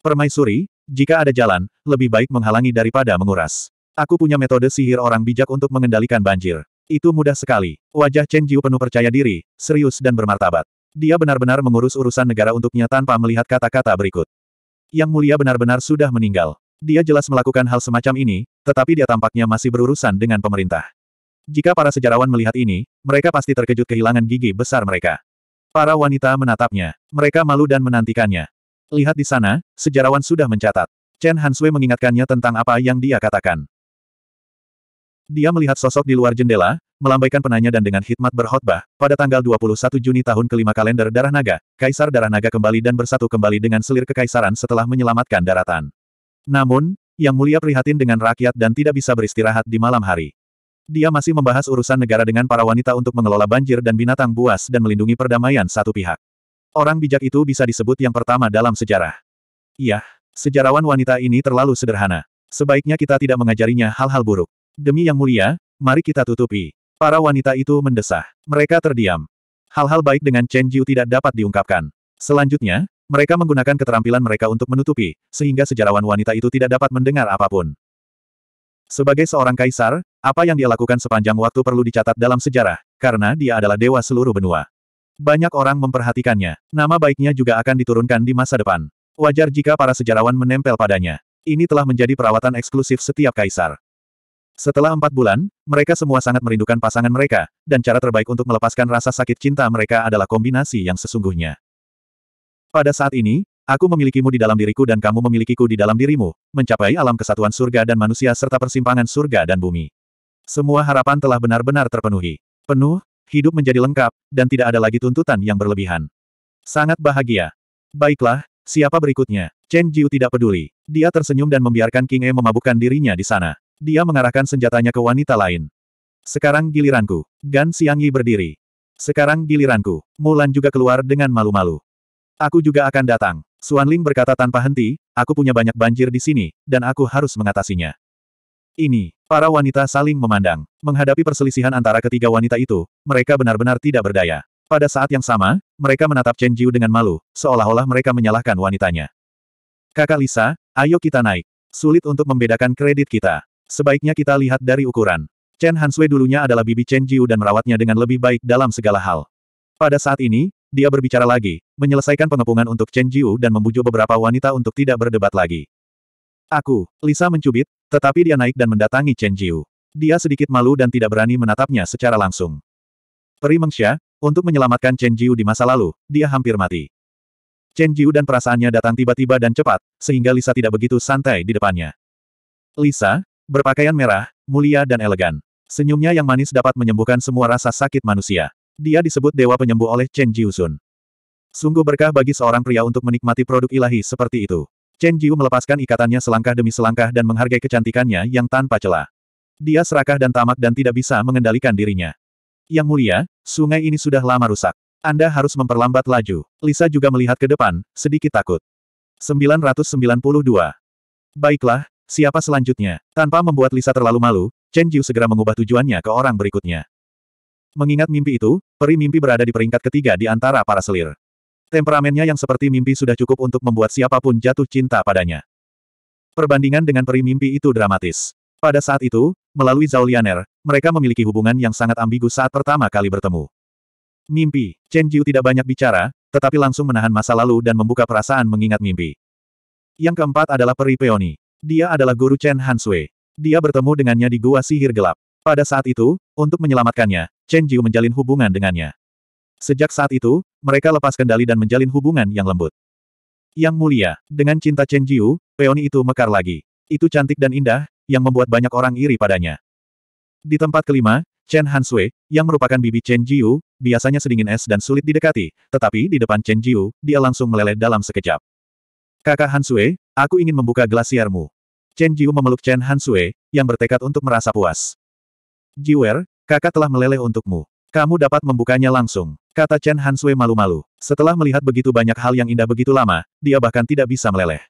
Permaisuri, jika ada jalan, lebih baik menghalangi daripada menguras. Aku punya metode sihir orang bijak untuk mengendalikan banjir. Itu mudah sekali. Wajah Chen Jiu penuh percaya diri, serius dan bermartabat. Dia benar-benar mengurus urusan negara untuknya tanpa melihat kata-kata berikut. Yang mulia benar-benar sudah meninggal. Dia jelas melakukan hal semacam ini, tetapi dia tampaknya masih berurusan dengan pemerintah. Jika para sejarawan melihat ini, mereka pasti terkejut kehilangan gigi besar mereka. Para wanita menatapnya. Mereka malu dan menantikannya. Lihat di sana, sejarawan sudah mencatat. Chen Hansui mengingatkannya tentang apa yang dia katakan. Dia melihat sosok di luar jendela, melambaikan penanya dan dengan hikmat berkhotbah, pada tanggal 21 Juni tahun kelima kalender Darah Naga, Kaisar Darah Naga kembali dan bersatu kembali dengan selir kekaisaran setelah menyelamatkan daratan. Namun, Yang Mulia prihatin dengan rakyat dan tidak bisa beristirahat di malam hari. Dia masih membahas urusan negara dengan para wanita untuk mengelola banjir dan binatang buas dan melindungi perdamaian satu pihak. Orang bijak itu bisa disebut yang pertama dalam sejarah. Iya, sejarawan wanita ini terlalu sederhana. Sebaiknya kita tidak mengajarinya hal-hal buruk. Demi yang mulia, mari kita tutupi. Para wanita itu mendesah. Mereka terdiam. Hal-hal baik dengan Chen Jiu tidak dapat diungkapkan. Selanjutnya, mereka menggunakan keterampilan mereka untuk menutupi, sehingga sejarawan wanita itu tidak dapat mendengar apapun. Sebagai seorang kaisar, apa yang dia lakukan sepanjang waktu perlu dicatat dalam sejarah, karena dia adalah dewa seluruh benua. Banyak orang memperhatikannya. Nama baiknya juga akan diturunkan di masa depan. Wajar jika para sejarawan menempel padanya. Ini telah menjadi perawatan eksklusif setiap kaisar. Setelah empat bulan, mereka semua sangat merindukan pasangan mereka, dan cara terbaik untuk melepaskan rasa sakit cinta mereka adalah kombinasi yang sesungguhnya. Pada saat ini, aku memilikimu di dalam diriku dan kamu memilikiku di dalam dirimu, mencapai alam kesatuan surga dan manusia serta persimpangan surga dan bumi. Semua harapan telah benar-benar terpenuhi. Penuh, hidup menjadi lengkap, dan tidak ada lagi tuntutan yang berlebihan. Sangat bahagia. Baiklah, siapa berikutnya? Chen Jiu tidak peduli. Dia tersenyum dan membiarkan King E memabukkan dirinya di sana. Dia mengarahkan senjatanya ke wanita lain. Sekarang giliranku. Gan Yi berdiri. Sekarang giliranku. Mulan juga keluar dengan malu-malu. Aku juga akan datang. Suan Ling berkata tanpa henti, aku punya banyak banjir di sini, dan aku harus mengatasinya ini, para wanita saling memandang. Menghadapi perselisihan antara ketiga wanita itu, mereka benar-benar tidak berdaya. Pada saat yang sama, mereka menatap Chen Jiu dengan malu, seolah-olah mereka menyalahkan wanitanya. Kakak Lisa, ayo kita naik. Sulit untuk membedakan kredit kita. Sebaiknya kita lihat dari ukuran. Chen Hansui dulunya adalah bibi Chen Jiu dan merawatnya dengan lebih baik dalam segala hal. Pada saat ini, dia berbicara lagi, menyelesaikan pengepungan untuk Chen Jiu dan membujuk beberapa wanita untuk tidak berdebat lagi. Aku, Lisa mencubit, tetapi dia naik dan mendatangi Chen Jiu. Dia sedikit malu dan tidak berani menatapnya secara langsung. Peri Mengsya, untuk menyelamatkan Chen Jiu di masa lalu, dia hampir mati. Chen Jiu dan perasaannya datang tiba-tiba dan cepat, sehingga Lisa tidak begitu santai di depannya. Lisa, berpakaian merah, mulia dan elegan. Senyumnya yang manis dapat menyembuhkan semua rasa sakit manusia. Dia disebut dewa penyembuh oleh Chen Jiu Sun. Sungguh berkah bagi seorang pria untuk menikmati produk ilahi seperti itu. Chen Jiu melepaskan ikatannya selangkah demi selangkah dan menghargai kecantikannya yang tanpa celah. Dia serakah dan tamak dan tidak bisa mengendalikan dirinya. Yang mulia, sungai ini sudah lama rusak. Anda harus memperlambat laju. Lisa juga melihat ke depan, sedikit takut. 992. Baiklah, siapa selanjutnya? Tanpa membuat Lisa terlalu malu, Chen Jiu segera mengubah tujuannya ke orang berikutnya. Mengingat mimpi itu, peri mimpi berada di peringkat ketiga di antara para selir. Temperamennya yang seperti mimpi sudah cukup untuk membuat siapapun jatuh cinta padanya. Perbandingan dengan peri mimpi itu dramatis. Pada saat itu, melalui Zaulianer, mereka memiliki hubungan yang sangat ambigu saat pertama kali bertemu. Mimpi, Chen Jiu tidak banyak bicara, tetapi langsung menahan masa lalu dan membuka perasaan mengingat mimpi. Yang keempat adalah peri peoni. Dia adalah guru Chen Hansui. Dia bertemu dengannya di gua sihir gelap. Pada saat itu, untuk menyelamatkannya, Chen Jiu menjalin hubungan dengannya. Sejak saat itu, mereka lepas kendali dan menjalin hubungan yang lembut. Yang mulia, dengan cinta Chen Jiu, peoni itu mekar lagi. Itu cantik dan indah, yang membuat banyak orang iri padanya. Di tempat kelima, Chen Hansui, yang merupakan bibi Chen Jiu, biasanya sedingin es dan sulit didekati, tetapi di depan Chen Jiu, dia langsung meleleh dalam sekejap. Kakak Hansui, aku ingin membuka glasiarmu. Chen Jiu memeluk Chen Hansui, yang bertekad untuk merasa puas. Jiwer, kakak telah meleleh untukmu. Kamu dapat membukanya langsung. Kata Chen Hansui malu-malu. Setelah melihat begitu banyak hal yang indah begitu lama, dia bahkan tidak bisa meleleh.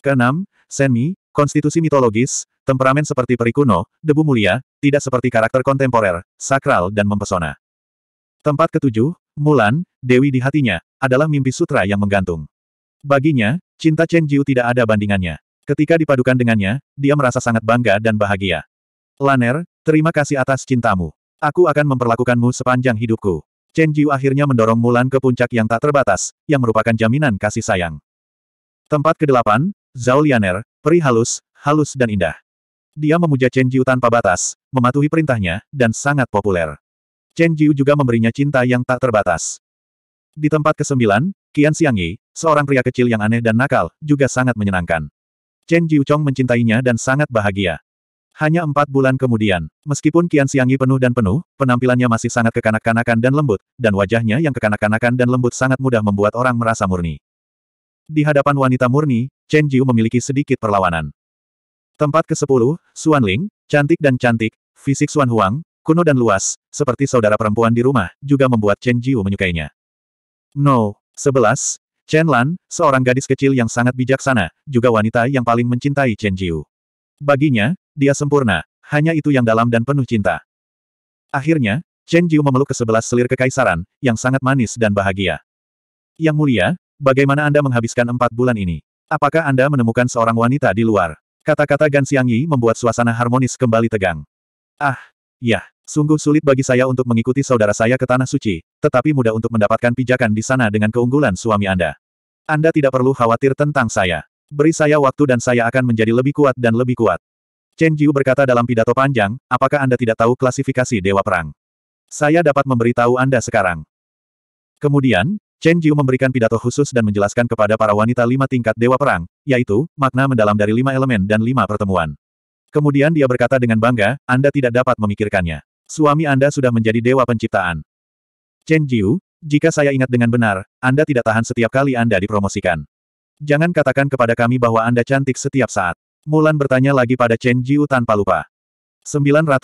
Keenam, Senmi, konstitusi mitologis, temperamen seperti peri kuno debu mulia, tidak seperti karakter kontemporer, sakral dan mempesona. Tempat ketujuh, Mulan, Dewi di hatinya, adalah mimpi sutra yang menggantung. Baginya, cinta Chen Jiu tidak ada bandingannya. Ketika dipadukan dengannya, dia merasa sangat bangga dan bahagia. Laner, terima kasih atas cintamu. Aku akan memperlakukanmu sepanjang hidupku. Chen Jiu akhirnya mendorong Mulan ke puncak yang tak terbatas, yang merupakan jaminan kasih sayang. Tempat ke-8, Zhao Lianer, peri halus, halus dan indah. Dia memuja Chen Jiu tanpa batas, mematuhi perintahnya, dan sangat populer. Chen Jiu juga memberinya cinta yang tak terbatas. Di tempat ke-9, Qian Xiangyi, seorang pria kecil yang aneh dan nakal, juga sangat menyenangkan. Chen Jiu Chong mencintainya dan sangat bahagia. Hanya empat bulan kemudian, meskipun kian siangi penuh dan penuh, penampilannya masih sangat kekanak-kanakan dan lembut, dan wajahnya yang kekanak-kanakan dan lembut sangat mudah membuat orang merasa murni. Di hadapan wanita murni, Chen Jiu memiliki sedikit perlawanan. Tempat ke-10, Xuan Ling, cantik dan cantik, fisik Xuan Huang, kuno dan luas, seperti saudara perempuan di rumah, juga membuat Chen Jiu menyukainya. No. 11. Chen Lan, seorang gadis kecil yang sangat bijaksana, juga wanita yang paling mencintai Chen Jiu. Baginya, dia sempurna, hanya itu yang dalam dan penuh cinta. Akhirnya, Chen Jiu memeluk ke sebelah selir kekaisaran, yang sangat manis dan bahagia. Yang mulia, bagaimana Anda menghabiskan empat bulan ini? Apakah Anda menemukan seorang wanita di luar? Kata-kata Gan Xiang Yi membuat suasana harmonis kembali tegang. Ah, ya, sungguh sulit bagi saya untuk mengikuti saudara saya ke Tanah Suci, tetapi mudah untuk mendapatkan pijakan di sana dengan keunggulan suami Anda. Anda tidak perlu khawatir tentang saya. Beri saya waktu dan saya akan menjadi lebih kuat dan lebih kuat. Chen Jiu berkata dalam pidato panjang, apakah Anda tidak tahu klasifikasi Dewa Perang? Saya dapat memberitahu Anda sekarang. Kemudian, Chen Jiu memberikan pidato khusus dan menjelaskan kepada para wanita lima tingkat Dewa Perang, yaitu, makna mendalam dari lima elemen dan lima pertemuan. Kemudian dia berkata dengan bangga, Anda tidak dapat memikirkannya. Suami Anda sudah menjadi Dewa Penciptaan. Chen Jiu, jika saya ingat dengan benar, Anda tidak tahan setiap kali Anda dipromosikan. Jangan katakan kepada kami bahwa Anda cantik setiap saat. Mulan bertanya lagi pada Chen Jiu tanpa lupa. 993.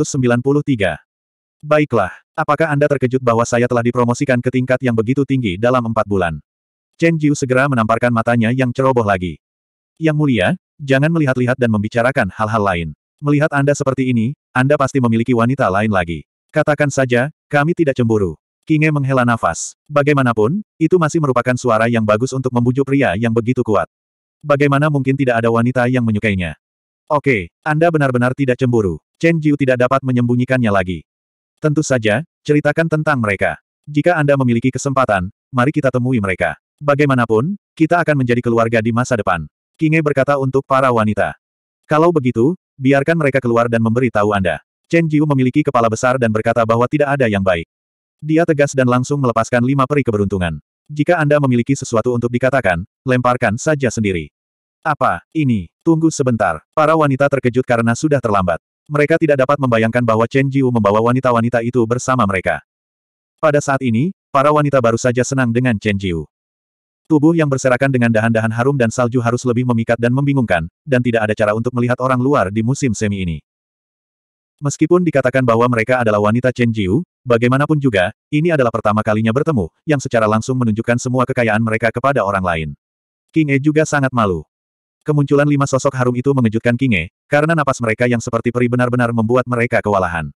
Baiklah, apakah Anda terkejut bahwa saya telah dipromosikan ke tingkat yang begitu tinggi dalam empat bulan? Chen Jiu segera menamparkan matanya yang ceroboh lagi. Yang mulia, jangan melihat-lihat dan membicarakan hal-hal lain. Melihat Anda seperti ini, Anda pasti memiliki wanita lain lagi. Katakan saja, kami tidak cemburu. Kinge menghela nafas. Bagaimanapun, itu masih merupakan suara yang bagus untuk membujuk pria yang begitu kuat. Bagaimana mungkin tidak ada wanita yang menyukainya? Oke, Anda benar-benar tidak cemburu. Chen Jiu tidak dapat menyembunyikannya lagi. Tentu saja, ceritakan tentang mereka. Jika Anda memiliki kesempatan, mari kita temui mereka. Bagaimanapun, kita akan menjadi keluarga di masa depan. Kinge berkata untuk para wanita. Kalau begitu, biarkan mereka keluar dan memberi tahu Anda. Chen Jiu memiliki kepala besar dan berkata bahwa tidak ada yang baik. Dia tegas dan langsung melepaskan lima peri keberuntungan. Jika Anda memiliki sesuatu untuk dikatakan, lemparkan saja sendiri. Apa, ini, tunggu sebentar. Para wanita terkejut karena sudah terlambat. Mereka tidak dapat membayangkan bahwa Chen Jiu membawa wanita-wanita itu bersama mereka. Pada saat ini, para wanita baru saja senang dengan Chen Jiu. Tubuh yang berserakan dengan dahan-dahan harum dan salju harus lebih memikat dan membingungkan, dan tidak ada cara untuk melihat orang luar di musim semi ini. Meskipun dikatakan bahwa mereka adalah wanita Chen Jiu, Bagaimanapun juga, ini adalah pertama kalinya bertemu, yang secara langsung menunjukkan semua kekayaan mereka kepada orang lain. King E juga sangat malu. Kemunculan lima sosok harum itu mengejutkan King E, karena napas mereka yang seperti peri benar-benar membuat mereka kewalahan.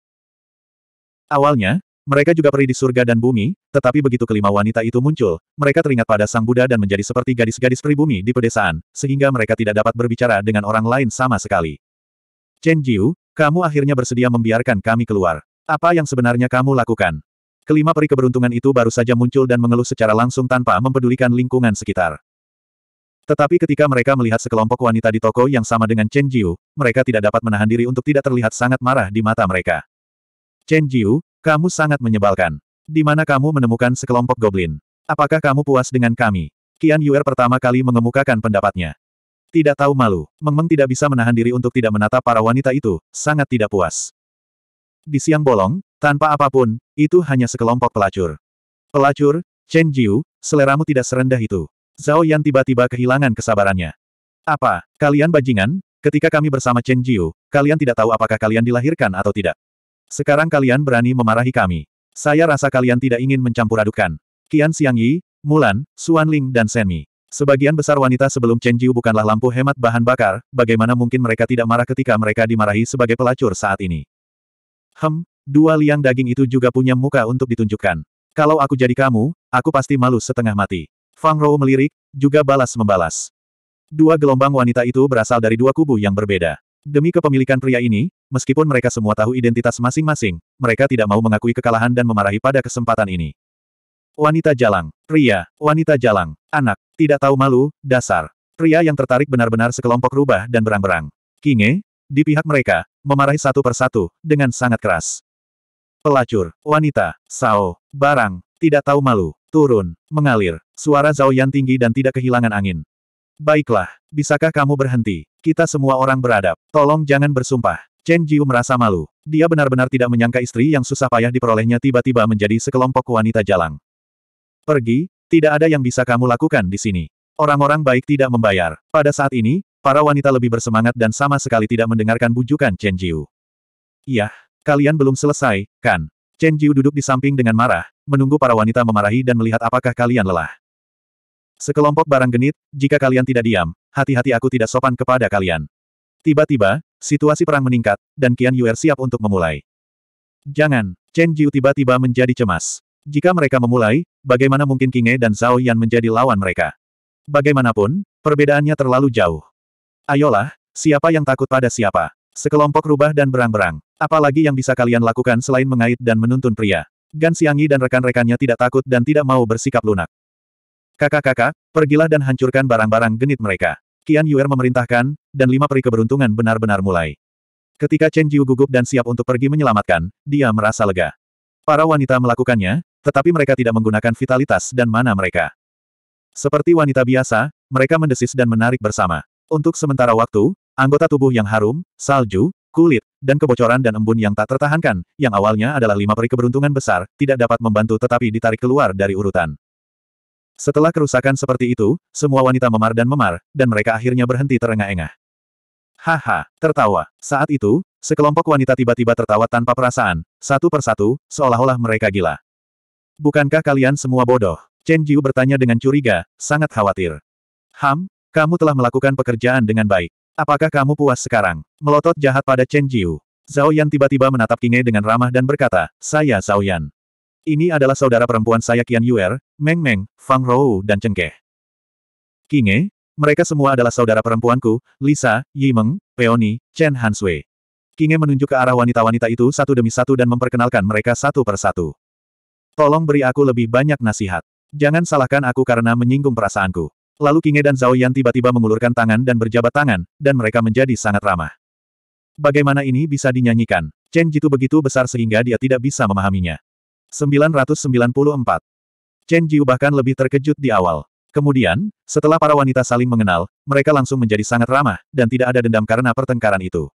Awalnya, mereka juga peri di surga dan bumi, tetapi begitu kelima wanita itu muncul, mereka teringat pada Sang Buddha dan menjadi seperti gadis-gadis pribumi di pedesaan, sehingga mereka tidak dapat berbicara dengan orang lain sama sekali. Chen Jiu, kamu akhirnya bersedia membiarkan kami keluar. Apa yang sebenarnya kamu lakukan? Kelima peri keberuntungan itu baru saja muncul dan mengeluh secara langsung tanpa mempedulikan lingkungan sekitar. Tetapi ketika mereka melihat sekelompok wanita di toko yang sama dengan Chen Jiu, mereka tidak dapat menahan diri untuk tidak terlihat sangat marah di mata mereka. Chen Jiu, kamu sangat menyebalkan. Di mana kamu menemukan sekelompok goblin? Apakah kamu puas dengan kami? Qian Yuer pertama kali mengemukakan pendapatnya. Tidak tahu malu, Meng tidak bisa menahan diri untuk tidak menatap para wanita itu, sangat tidak puas. Di siang bolong, tanpa apapun, itu hanya sekelompok pelacur. Pelacur, Chen Jiu, seleramu tidak serendah itu. Zhao Yan tiba-tiba kehilangan kesabarannya. Apa, kalian bajingan? Ketika kami bersama Chen Jiu, kalian tidak tahu apakah kalian dilahirkan atau tidak. Sekarang kalian berani memarahi kami. Saya rasa kalian tidak ingin mencampur adukan. Qian Xiang Yi, Mulan, Xuan Ling dan Semi. Sebagian besar wanita sebelum Chen Jiu bukanlah lampu hemat bahan bakar, bagaimana mungkin mereka tidak marah ketika mereka dimarahi sebagai pelacur saat ini. Hem, dua liang daging itu juga punya muka untuk ditunjukkan. Kalau aku jadi kamu, aku pasti malu setengah mati. Fang Rou melirik, juga balas membalas. Dua gelombang wanita itu berasal dari dua kubu yang berbeda. Demi kepemilikan pria ini, meskipun mereka semua tahu identitas masing-masing, mereka tidak mau mengakui kekalahan dan memarahi pada kesempatan ini. Wanita jalang, pria, wanita jalang, anak, tidak tahu malu, dasar. Pria yang tertarik benar-benar sekelompok rubah dan berang-berang. Kinge, di pihak mereka, memarahi satu persatu, dengan sangat keras. Pelacur, wanita, sao, barang, tidak tahu malu, turun, mengalir, suara Zhao Yan tinggi dan tidak kehilangan angin. Baiklah, bisakah kamu berhenti? Kita semua orang beradab, tolong jangan bersumpah. Chen Jiu merasa malu. Dia benar-benar tidak menyangka istri yang susah payah diperolehnya tiba-tiba menjadi sekelompok wanita jalang. Pergi, tidak ada yang bisa kamu lakukan di sini. Orang-orang baik tidak membayar. Pada saat ini, Para wanita lebih bersemangat dan sama sekali tidak mendengarkan bujukan Chen Jiu. Iya, kalian belum selesai, kan? Chen Jiu duduk di samping dengan marah, menunggu para wanita memarahi dan melihat apakah kalian lelah. Sekelompok barang genit, jika kalian tidak diam, hati-hati aku tidak sopan kepada kalian. Tiba-tiba, situasi perang meningkat, dan Qian Yuer siap untuk memulai. Jangan, Chen Jiu tiba-tiba menjadi cemas. Jika mereka memulai, bagaimana mungkin Kinge dan Zhao Yan menjadi lawan mereka? Bagaimanapun, perbedaannya terlalu jauh. Ayolah, siapa yang takut pada siapa? Sekelompok rubah dan berang-berang. Apalagi yang bisa kalian lakukan selain mengait dan menuntun pria. Gan Xiangyi dan rekan-rekannya tidak takut dan tidak mau bersikap lunak. Kakak-kakak, pergilah dan hancurkan barang-barang genit mereka. Qian Yuer memerintahkan, dan lima peri keberuntungan benar-benar mulai. Ketika Chen Jiu gugup dan siap untuk pergi menyelamatkan, dia merasa lega. Para wanita melakukannya, tetapi mereka tidak menggunakan vitalitas dan mana mereka. Seperti wanita biasa, mereka mendesis dan menarik bersama. Untuk sementara waktu, anggota tubuh yang harum, salju, kulit, dan kebocoran dan embun yang tak tertahankan, yang awalnya adalah lima peri keberuntungan besar, tidak dapat membantu tetapi ditarik keluar dari urutan. Setelah kerusakan seperti itu, semua wanita memar dan memar, dan mereka akhirnya berhenti terengah-engah. Haha, tertawa. Saat itu, sekelompok wanita tiba-tiba tertawa tanpa perasaan, satu persatu, seolah-olah mereka gila. Bukankah kalian semua bodoh? Chen Jiu bertanya dengan curiga, sangat khawatir. Ham, kamu telah melakukan pekerjaan dengan baik. Apakah kamu puas sekarang? Melotot jahat pada Chen Jiu. Zhao Yan tiba-tiba menatap Kinge dengan ramah dan berkata, Saya Zhao Yan. Ini adalah saudara perempuan saya Qian Yuer, Meng Meng, Fang Rou dan Cengkeh. Kinge, mereka semua adalah saudara perempuanku, Lisa, Yi Meng, Peony, Chen Hansui. Kinge menunjuk ke arah wanita-wanita itu satu demi satu dan memperkenalkan mereka satu per satu. Tolong beri aku lebih banyak nasihat. Jangan salahkan aku karena menyinggung perasaanku. Lalu Kinge dan Zhao Yan tiba-tiba mengulurkan tangan dan berjabat tangan, dan mereka menjadi sangat ramah. Bagaimana ini bisa dinyanyikan? Chen Jitu begitu besar sehingga dia tidak bisa memahaminya. 994. Chen Jiu bahkan lebih terkejut di awal. Kemudian, setelah para wanita saling mengenal, mereka langsung menjadi sangat ramah, dan tidak ada dendam karena pertengkaran itu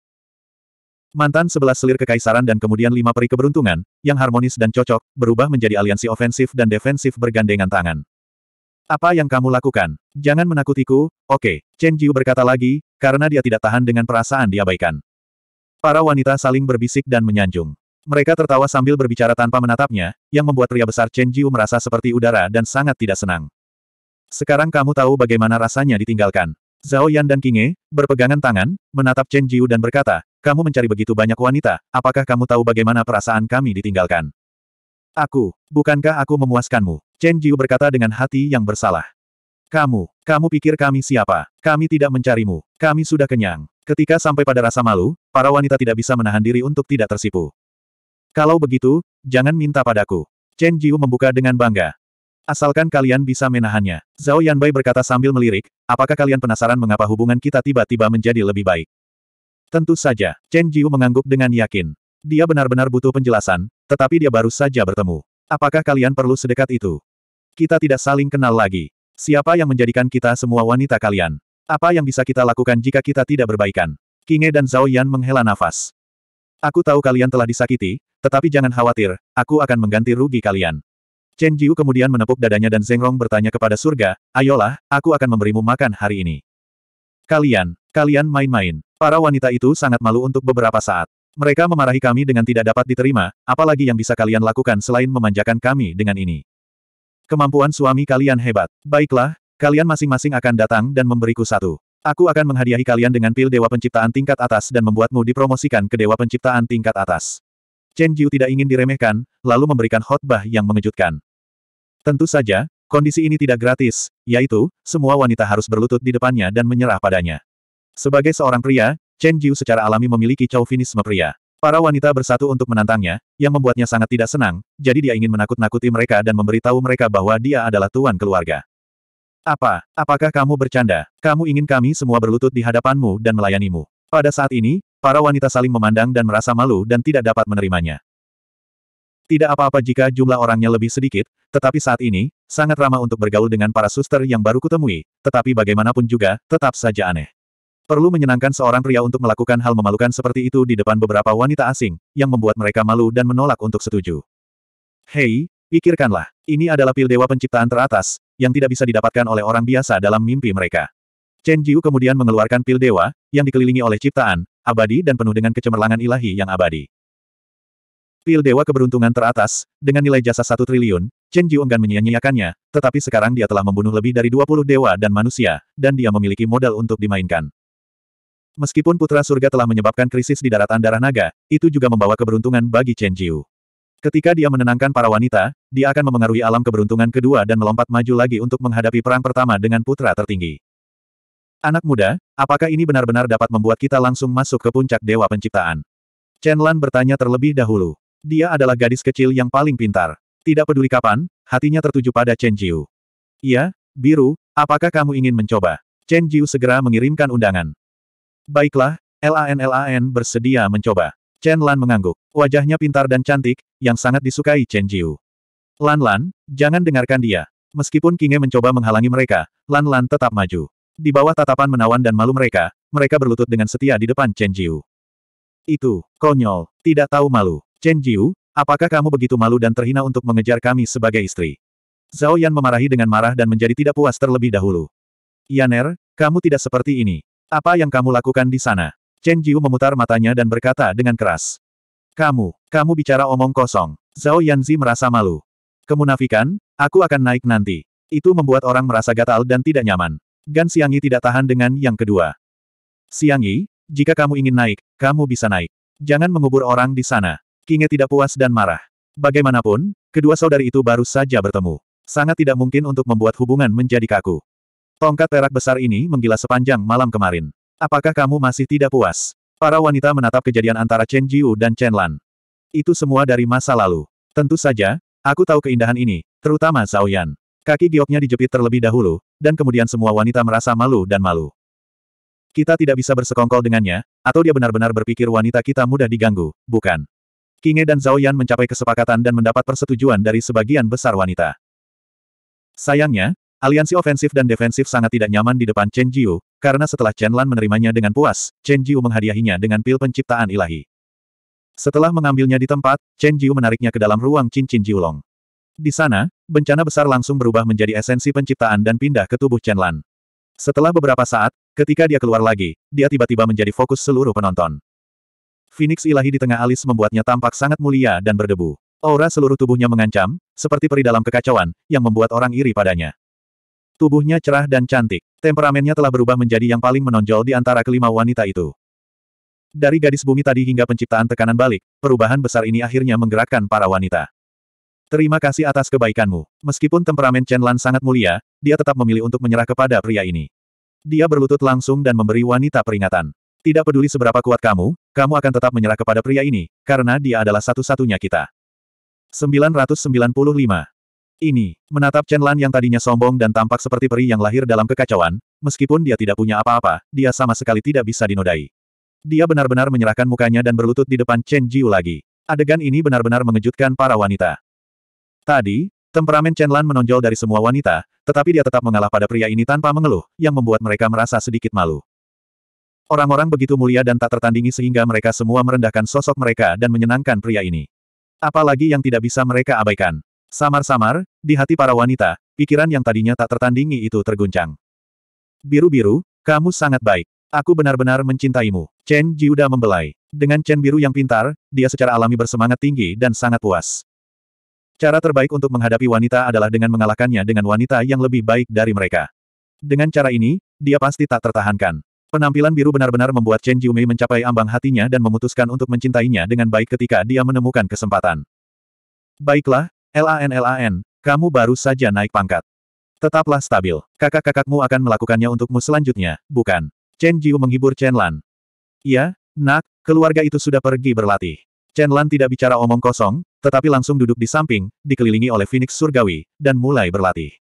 mantan sebelah selir kekaisaran dan kemudian lima peri keberuntungan, yang harmonis dan cocok, berubah menjadi aliansi ofensif dan defensif bergandengan tangan. Apa yang kamu lakukan? Jangan menakutiku, oke, okay. Chen Jiu berkata lagi, karena dia tidak tahan dengan perasaan diabaikan. Para wanita saling berbisik dan menyanjung. Mereka tertawa sambil berbicara tanpa menatapnya, yang membuat pria besar Chen Jiu merasa seperti udara dan sangat tidak senang. Sekarang kamu tahu bagaimana rasanya ditinggalkan. Zhao Yan dan Kinge, berpegangan tangan, menatap Chen Jiu dan berkata, kamu mencari begitu banyak wanita, apakah kamu tahu bagaimana perasaan kami ditinggalkan? Aku, bukankah aku memuaskanmu? Chen Jiu berkata dengan hati yang bersalah. Kamu, kamu pikir kami siapa? Kami tidak mencarimu. Kami sudah kenyang. Ketika sampai pada rasa malu, para wanita tidak bisa menahan diri untuk tidak tersipu. Kalau begitu, jangan minta padaku. Chen Jiu membuka dengan bangga. Asalkan kalian bisa menahannya. Zhao Yanbai berkata sambil melirik, apakah kalian penasaran mengapa hubungan kita tiba-tiba menjadi lebih baik? Tentu saja, Chen Jiu mengangguk dengan yakin. Dia benar-benar butuh penjelasan, tetapi dia baru saja bertemu. Apakah kalian perlu sedekat itu? Kita tidak saling kenal lagi. Siapa yang menjadikan kita semua wanita kalian? Apa yang bisa kita lakukan jika kita tidak berbaikan? Kinge dan Zhao Yan menghela nafas. Aku tahu kalian telah disakiti, tetapi jangan khawatir, aku akan mengganti rugi kalian. Chen Jiu kemudian menepuk dadanya dan Zengrong bertanya kepada surga, ayolah, aku akan memberimu makan hari ini. Kalian, kalian main-main. Para wanita itu sangat malu untuk beberapa saat. Mereka memarahi kami dengan tidak dapat diterima, apalagi yang bisa kalian lakukan selain memanjakan kami dengan ini. Kemampuan suami kalian hebat. Baiklah, kalian masing-masing akan datang dan memberiku satu. Aku akan menghadiahi kalian dengan pil Dewa Penciptaan tingkat atas dan membuatmu dipromosikan ke Dewa Penciptaan tingkat atas. Chen Jiu tidak ingin diremehkan, lalu memberikan khotbah yang mengejutkan. Tentu saja, kondisi ini tidak gratis, yaitu, semua wanita harus berlutut di depannya dan menyerah padanya. Sebagai seorang pria, Chen Jiu secara alami memiliki chauvinisme pria. Para wanita bersatu untuk menantangnya, yang membuatnya sangat tidak senang, jadi dia ingin menakut-nakuti mereka dan memberitahu mereka bahwa dia adalah tuan keluarga. Apa? Apakah kamu bercanda? Kamu ingin kami semua berlutut di hadapanmu dan melayanimu. Pada saat ini, para wanita saling memandang dan merasa malu dan tidak dapat menerimanya. Tidak apa-apa jika jumlah orangnya lebih sedikit, tetapi saat ini, sangat ramah untuk bergaul dengan para suster yang baru kutemui, tetapi bagaimanapun juga, tetap saja aneh. Perlu menyenangkan seorang pria untuk melakukan hal memalukan seperti itu di depan beberapa wanita asing, yang membuat mereka malu dan menolak untuk setuju. Hei, pikirkanlah, ini adalah pil dewa penciptaan teratas, yang tidak bisa didapatkan oleh orang biasa dalam mimpi mereka. Chen Jiu kemudian mengeluarkan pil dewa, yang dikelilingi oleh ciptaan, abadi dan penuh dengan kecemerlangan ilahi yang abadi. Pil dewa keberuntungan teratas, dengan nilai jasa satu triliun, Chen Jiu enggan menyia-nyiakannya, tetapi sekarang dia telah membunuh lebih dari 20 dewa dan manusia, dan dia memiliki modal untuk dimainkan. Meskipun Putra Surga telah menyebabkan krisis di daratan darah naga, itu juga membawa keberuntungan bagi Chen Jiu. Ketika dia menenangkan para wanita, dia akan memengaruhi alam keberuntungan kedua dan melompat maju lagi untuk menghadapi perang pertama dengan putra tertinggi. Anak muda, apakah ini benar-benar dapat membuat kita langsung masuk ke puncak Dewa Penciptaan? Chen Lan bertanya terlebih dahulu. Dia adalah gadis kecil yang paling pintar. Tidak peduli kapan, hatinya tertuju pada Chen Jiu. Iya, Biru, apakah kamu ingin mencoba? Chen Jiu segera mengirimkan undangan. Baiklah, LAN LAN bersedia mencoba. Chen Lan mengangguk. Wajahnya pintar dan cantik, yang sangat disukai Chen Jiu. Lan Lan, jangan dengarkan dia. Meskipun Kinge mencoba menghalangi mereka, Lan Lan tetap maju. Di bawah tatapan menawan dan malu mereka, mereka berlutut dengan setia di depan Chen Jiu. Itu, konyol, tidak tahu malu. Chen Jiu, apakah kamu begitu malu dan terhina untuk mengejar kami sebagai istri? Zhao Yan memarahi dengan marah dan menjadi tidak puas terlebih dahulu. Yaner, kamu tidak seperti ini. Apa yang kamu lakukan di sana? Chen Jiu memutar matanya dan berkata dengan keras. Kamu, kamu bicara omong kosong. Zhao Yanzi merasa malu. Kemunafikan, aku akan naik nanti. Itu membuat orang merasa gatal dan tidak nyaman. Gan Yi tidak tahan dengan yang kedua. Yi, jika kamu ingin naik, kamu bisa naik. Jangan mengubur orang di sana. Kinge tidak puas dan marah. Bagaimanapun, kedua saudari itu baru saja bertemu. Sangat tidak mungkin untuk membuat hubungan menjadi kaku. Tongkat perak besar ini menggila sepanjang malam kemarin. Apakah kamu masih tidak puas? Para wanita menatap kejadian antara Chen Jiu dan Chen Lan. Itu semua dari masa lalu. Tentu saja, aku tahu keindahan ini, terutama Zhao Yan. Kaki gioknya dijepit terlebih dahulu, dan kemudian semua wanita merasa malu dan malu. Kita tidak bisa bersekongkol dengannya, atau dia benar-benar berpikir wanita kita mudah diganggu, bukan? Kinge dan Zhao Yan mencapai kesepakatan dan mendapat persetujuan dari sebagian besar wanita. Sayangnya, Aliansi ofensif dan defensif sangat tidak nyaman di depan Chen Jiu, karena setelah Chen Lan menerimanya dengan puas, Chen Jiu menghadiahinya dengan pil penciptaan ilahi. Setelah mengambilnya di tempat, Chen Jiu menariknya ke dalam ruang cincin Jiulong. Di sana, bencana besar langsung berubah menjadi esensi penciptaan dan pindah ke tubuh Chen Lan. Setelah beberapa saat, ketika dia keluar lagi, dia tiba-tiba menjadi fokus seluruh penonton. Phoenix ilahi di tengah alis membuatnya tampak sangat mulia dan berdebu. Aura seluruh tubuhnya mengancam, seperti peri dalam kekacauan, yang membuat orang iri padanya. Tubuhnya cerah dan cantik. Temperamennya telah berubah menjadi yang paling menonjol di antara kelima wanita itu. Dari gadis bumi tadi hingga penciptaan tekanan balik, perubahan besar ini akhirnya menggerakkan para wanita. Terima kasih atas kebaikanmu. Meskipun temperamen Chen Lan sangat mulia, dia tetap memilih untuk menyerah kepada pria ini. Dia berlutut langsung dan memberi wanita peringatan. Tidak peduli seberapa kuat kamu, kamu akan tetap menyerah kepada pria ini, karena dia adalah satu-satunya kita. 995. Ini, menatap Chen Lan yang tadinya sombong dan tampak seperti peri yang lahir dalam kekacauan, meskipun dia tidak punya apa-apa, dia sama sekali tidak bisa dinodai. Dia benar-benar menyerahkan mukanya dan berlutut di depan Chen Jiu lagi. Adegan ini benar-benar mengejutkan para wanita. Tadi, temperamen Chen Lan menonjol dari semua wanita, tetapi dia tetap mengalah pada pria ini tanpa mengeluh, yang membuat mereka merasa sedikit malu. Orang-orang begitu mulia dan tak tertandingi sehingga mereka semua merendahkan sosok mereka dan menyenangkan pria ini. Apalagi yang tidak bisa mereka abaikan. Samar-samar, di hati para wanita, pikiran yang tadinya tak tertandingi itu terguncang. Biru-biru, kamu sangat baik. Aku benar-benar mencintaimu. Chen Jiuda membelai. Dengan Chen Biru yang pintar, dia secara alami bersemangat tinggi dan sangat puas. Cara terbaik untuk menghadapi wanita adalah dengan mengalahkannya dengan wanita yang lebih baik dari mereka. Dengan cara ini, dia pasti tak tertahankan. Penampilan biru benar-benar membuat Chen Jiumei mencapai ambang hatinya dan memutuskan untuk mencintainya dengan baik ketika dia menemukan kesempatan. Baiklah, LAN-LAN, kamu baru saja naik pangkat. Tetaplah stabil. Kakak-kakakmu akan melakukannya untukmu selanjutnya, bukan? Chen Jiu menghibur Chen Lan. Ya, nak, keluarga itu sudah pergi berlatih. Chen Lan tidak bicara omong kosong, tetapi langsung duduk di samping, dikelilingi oleh Phoenix Surgawi, dan mulai berlatih.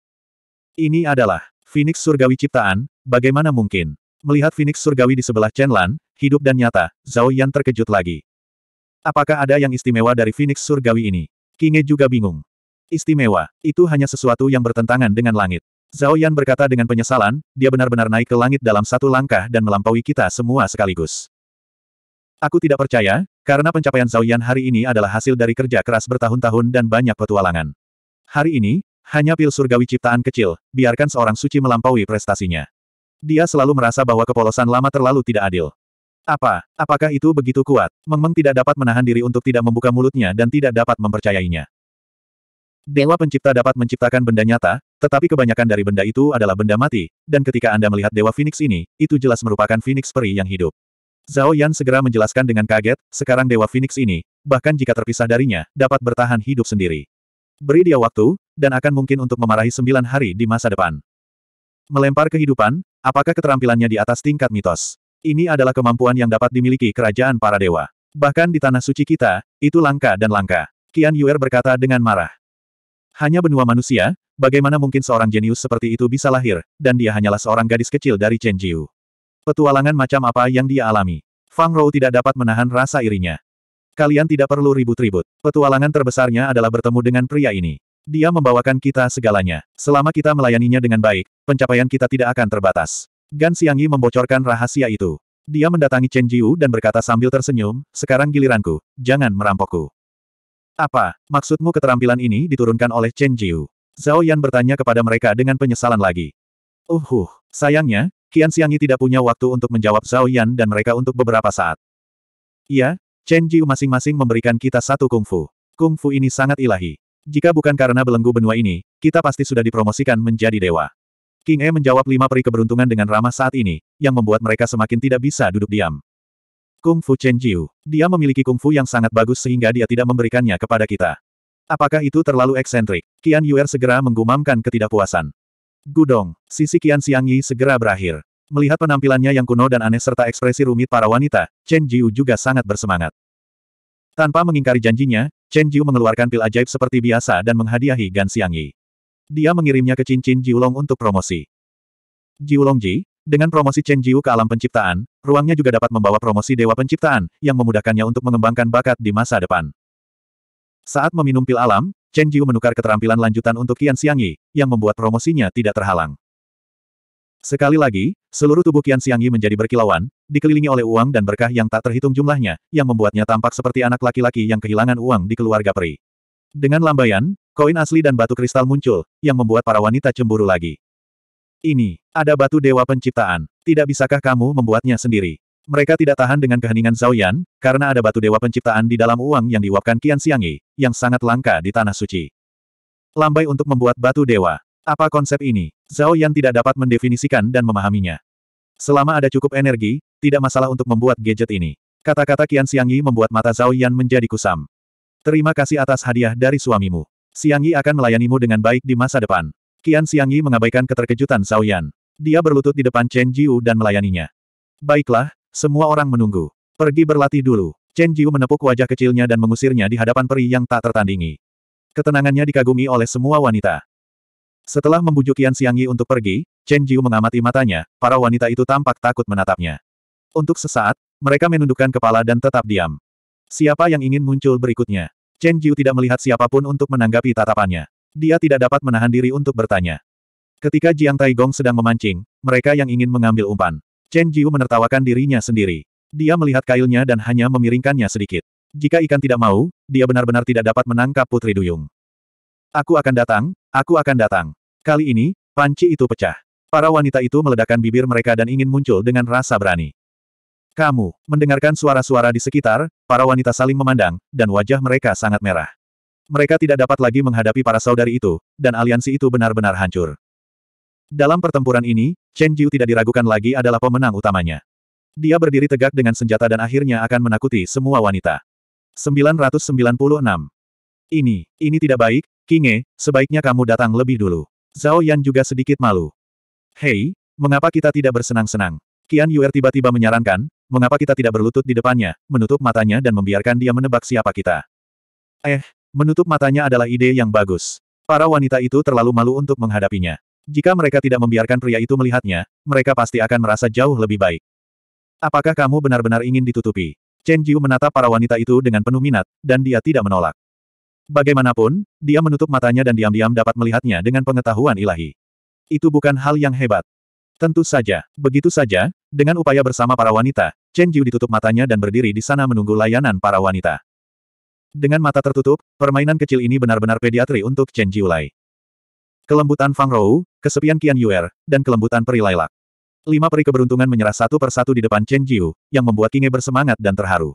Ini adalah Phoenix Surgawi ciptaan, bagaimana mungkin? Melihat Phoenix Surgawi di sebelah Chen Lan, hidup dan nyata, Zhao Yan terkejut lagi. Apakah ada yang istimewa dari Phoenix Surgawi ini? Kinge juga bingung. Istimewa, itu hanya sesuatu yang bertentangan dengan langit. Zhao Yan berkata dengan penyesalan, dia benar-benar naik ke langit dalam satu langkah dan melampaui kita semua sekaligus. Aku tidak percaya, karena pencapaian Zhao Yan hari ini adalah hasil dari kerja keras bertahun-tahun dan banyak petualangan. Hari ini, hanya pil surgawi ciptaan kecil, biarkan seorang suci melampaui prestasinya. Dia selalu merasa bahwa kepolosan lama terlalu tidak adil. Apa, apakah itu begitu kuat? Meng meng tidak dapat menahan diri untuk tidak membuka mulutnya dan tidak dapat mempercayainya. Dewa pencipta dapat menciptakan benda nyata, tetapi kebanyakan dari benda itu adalah benda mati, dan ketika Anda melihat Dewa Phoenix ini, itu jelas merupakan Phoenix peri yang hidup. Zhao Yan segera menjelaskan dengan kaget, sekarang Dewa Phoenix ini, bahkan jika terpisah darinya, dapat bertahan hidup sendiri. Beri dia waktu, dan akan mungkin untuk memarahi sembilan hari di masa depan. Melempar kehidupan, apakah keterampilannya di atas tingkat mitos? Ini adalah kemampuan yang dapat dimiliki kerajaan para dewa. Bahkan di tanah suci kita, itu langka dan langka. Qian Yuer berkata dengan marah. Hanya benua manusia, bagaimana mungkin seorang jenius seperti itu bisa lahir, dan dia hanyalah seorang gadis kecil dari Chen Jiu. Petualangan macam apa yang dia alami. Fang Rou tidak dapat menahan rasa irinya. Kalian tidak perlu ribut-ribut. Petualangan terbesarnya adalah bertemu dengan pria ini. Dia membawakan kita segalanya. Selama kita melayaninya dengan baik, pencapaian kita tidak akan terbatas. Gan Xiangyi membocorkan rahasia itu. Dia mendatangi Chen Jiu dan berkata sambil tersenyum, sekarang giliranku, jangan merampokku. Apa, maksudmu keterampilan ini diturunkan oleh Chen Jiu? Zhao Yan bertanya kepada mereka dengan penyesalan lagi. Uhuh, sayangnya, Qian Xiangyi tidak punya waktu untuk menjawab Zhao Yan dan mereka untuk beberapa saat. Iya, Chen Jiu masing-masing memberikan kita satu kungfu. Kungfu ini sangat ilahi. Jika bukan karena belenggu benua ini, kita pasti sudah dipromosikan menjadi dewa. King E menjawab lima peri keberuntungan dengan ramah saat ini, yang membuat mereka semakin tidak bisa duduk diam. Kung Fu Chen Jiu. Dia memiliki kung fu yang sangat bagus sehingga dia tidak memberikannya kepada kita. Apakah itu terlalu eksentrik? Qian Yuer segera menggumamkan ketidakpuasan. Gudong. Sisi Qian Siang Yi segera berakhir. Melihat penampilannya yang kuno dan aneh serta ekspresi rumit para wanita, Chen Jiu juga sangat bersemangat. Tanpa mengingkari janjinya, Chen Jiu mengeluarkan pil ajaib seperti biasa dan menghadiahi Gan Siang Yi. Dia mengirimnya ke cincin Jiulong untuk promosi. Jiulong Ji, dengan promosi Chen Jiu ke alam penciptaan, ruangnya juga dapat membawa promosi Dewa Penciptaan, yang memudahkannya untuk mengembangkan bakat di masa depan. Saat meminum pil alam, Chen Jiu menukar keterampilan lanjutan untuk Qian Xiangyi, yang membuat promosinya tidak terhalang. Sekali lagi, seluruh tubuh Qian Xiangyi menjadi berkilauan, dikelilingi oleh uang dan berkah yang tak terhitung jumlahnya, yang membuatnya tampak seperti anak laki-laki yang kehilangan uang di keluarga peri. Dengan lambaian, Koin asli dan batu kristal muncul, yang membuat para wanita cemburu lagi. Ini, ada batu dewa penciptaan. Tidak bisakah kamu membuatnya sendiri? Mereka tidak tahan dengan keheningan Zhao Yan, karena ada batu dewa penciptaan di dalam uang yang diuapkan Qian Xiangyi, yang sangat langka di Tanah Suci. Lambai untuk membuat batu dewa. Apa konsep ini? Zhao Yan tidak dapat mendefinisikan dan memahaminya. Selama ada cukup energi, tidak masalah untuk membuat gadget ini. Kata-kata Qian Xiangyi membuat mata Zhao Yan menjadi kusam. Terima kasih atas hadiah dari suamimu. Xiang akan melayanimu dengan baik di masa depan. Kian Xiang mengabaikan keterkejutan Zhao Yan. Dia berlutut di depan Chen Jiu dan melayaninya. Baiklah, semua orang menunggu. Pergi berlatih dulu. Chen Jiu menepuk wajah kecilnya dan mengusirnya di hadapan peri yang tak tertandingi. Ketenangannya dikagumi oleh semua wanita. Setelah membujuk Kian Xiang untuk pergi, Chen Jiu mengamati matanya, para wanita itu tampak takut menatapnya. Untuk sesaat, mereka menundukkan kepala dan tetap diam. Siapa yang ingin muncul berikutnya? Chen Jiu tidak melihat siapapun untuk menanggapi tatapannya. Dia tidak dapat menahan diri untuk bertanya. Ketika Jiang Taigong sedang memancing, mereka yang ingin mengambil umpan. Chen Jiu menertawakan dirinya sendiri. Dia melihat kailnya dan hanya memiringkannya sedikit. Jika ikan tidak mau, dia benar-benar tidak dapat menangkap Putri Duyung. Aku akan datang, aku akan datang. Kali ini, panci itu pecah. Para wanita itu meledakkan bibir mereka dan ingin muncul dengan rasa berani. Kamu, mendengarkan suara-suara di sekitar, para wanita saling memandang, dan wajah mereka sangat merah. Mereka tidak dapat lagi menghadapi para saudari itu, dan aliansi itu benar-benar hancur. Dalam pertempuran ini, Chen Jiu tidak diragukan lagi adalah pemenang utamanya. Dia berdiri tegak dengan senjata dan akhirnya akan menakuti semua wanita. 996. Ini, ini tidak baik, Kinge, sebaiknya kamu datang lebih dulu. Zhao Yan juga sedikit malu. Hei, mengapa kita tidak bersenang-senang? Kian Yuer tiba-tiba menyarankan, mengapa kita tidak berlutut di depannya, menutup matanya dan membiarkan dia menebak siapa kita. Eh, menutup matanya adalah ide yang bagus. Para wanita itu terlalu malu untuk menghadapinya. Jika mereka tidak membiarkan pria itu melihatnya, mereka pasti akan merasa jauh lebih baik. Apakah kamu benar-benar ingin ditutupi? Chen Jiu menatap para wanita itu dengan penuh minat, dan dia tidak menolak. Bagaimanapun, dia menutup matanya dan diam-diam dapat melihatnya dengan pengetahuan ilahi. Itu bukan hal yang hebat. Tentu saja, begitu saja, dengan upaya bersama para wanita, Chen Jiu ditutup matanya dan berdiri di sana menunggu layanan para wanita. Dengan mata tertutup, permainan kecil ini benar-benar pediatri untuk Chen Jiu Lai. Kelembutan Fang Rou, kesepian Qian Yuer, dan kelembutan peri lailak. Lima peri keberuntungan menyerah satu persatu di depan Chen Jiu, yang membuat Kinge bersemangat dan terharu.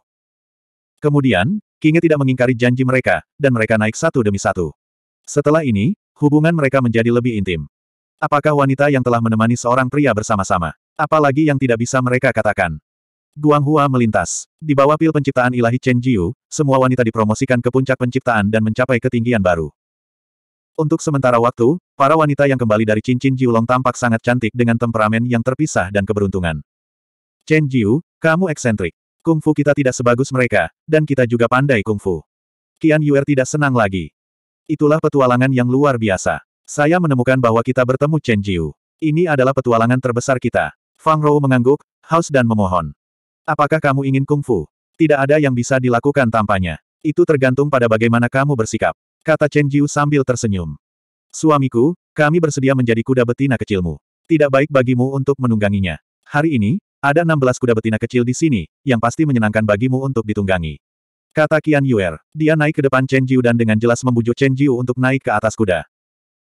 Kemudian, Kinge tidak mengingkari janji mereka, dan mereka naik satu demi satu. Setelah ini, hubungan mereka menjadi lebih intim. Apakah wanita yang telah menemani seorang pria bersama-sama? Apalagi yang tidak bisa mereka katakan. Guanghua melintas. Di bawah pil penciptaan ilahi Chen Jiu, semua wanita dipromosikan ke puncak penciptaan dan mencapai ketinggian baru. Untuk sementara waktu, para wanita yang kembali dari cincin Jiulong tampak sangat cantik dengan temperamen yang terpisah dan keberuntungan. Chen Jiu, kamu eksentrik. Kungfu kita tidak sebagus mereka, dan kita juga pandai kungfu. Qian Yuer tidak senang lagi. Itulah petualangan yang luar biasa. Saya menemukan bahwa kita bertemu Chen Jiu. Ini adalah petualangan terbesar kita. Fang Rou mengangguk, haus dan memohon. Apakah kamu ingin kungfu? Tidak ada yang bisa dilakukan tampaknya. Itu tergantung pada bagaimana kamu bersikap. Kata Chen Jiu sambil tersenyum. Suamiku, kami bersedia menjadi kuda betina kecilmu. Tidak baik bagimu untuk menungganginya. Hari ini, ada 16 kuda betina kecil di sini, yang pasti menyenangkan bagimu untuk ditunggangi. Kata Qian Yuer. Dia naik ke depan Chen Jiu dan dengan jelas membujuk Chen Jiu untuk naik ke atas kuda.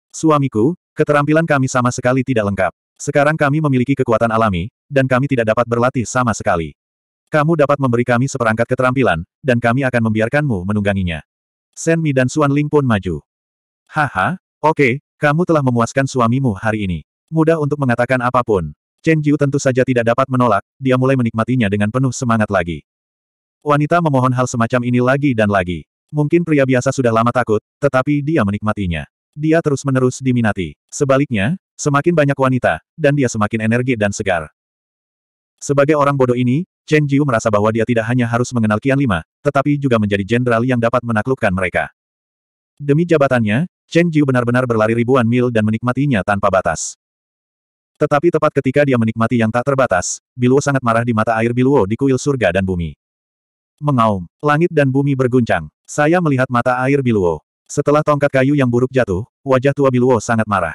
Suamiku, keterampilan kami sama sekali tidak lengkap. Sekarang kami memiliki kekuatan alami, dan kami tidak dapat berlatih sama sekali. Kamu dapat memberi kami seperangkat keterampilan, dan kami akan membiarkanmu menungganginya. Shen Mi dan Suan Ling pun maju. Haha, oke, okay, kamu telah memuaskan suamimu hari ini. Mudah untuk mengatakan apapun. Chen Jiu tentu saja tidak dapat menolak, dia mulai menikmatinya dengan penuh semangat lagi. Wanita memohon hal semacam ini lagi dan lagi. Mungkin pria biasa sudah lama takut, tetapi dia menikmatinya dia terus-menerus diminati. Sebaliknya, semakin banyak wanita, dan dia semakin energi dan segar. Sebagai orang bodoh ini, Chen Jiu merasa bahwa dia tidak hanya harus mengenal Qian Lima, tetapi juga menjadi jenderal yang dapat menaklukkan mereka. Demi jabatannya, Chen Jiu benar-benar berlari ribuan mil dan menikmatinya tanpa batas. Tetapi tepat ketika dia menikmati yang tak terbatas, Biluo sangat marah di mata air Biluo di kuil surga dan bumi. Mengaum, langit dan bumi berguncang. Saya melihat mata air Biluo. Setelah tongkat kayu yang buruk jatuh, wajah tua Biluo sangat marah.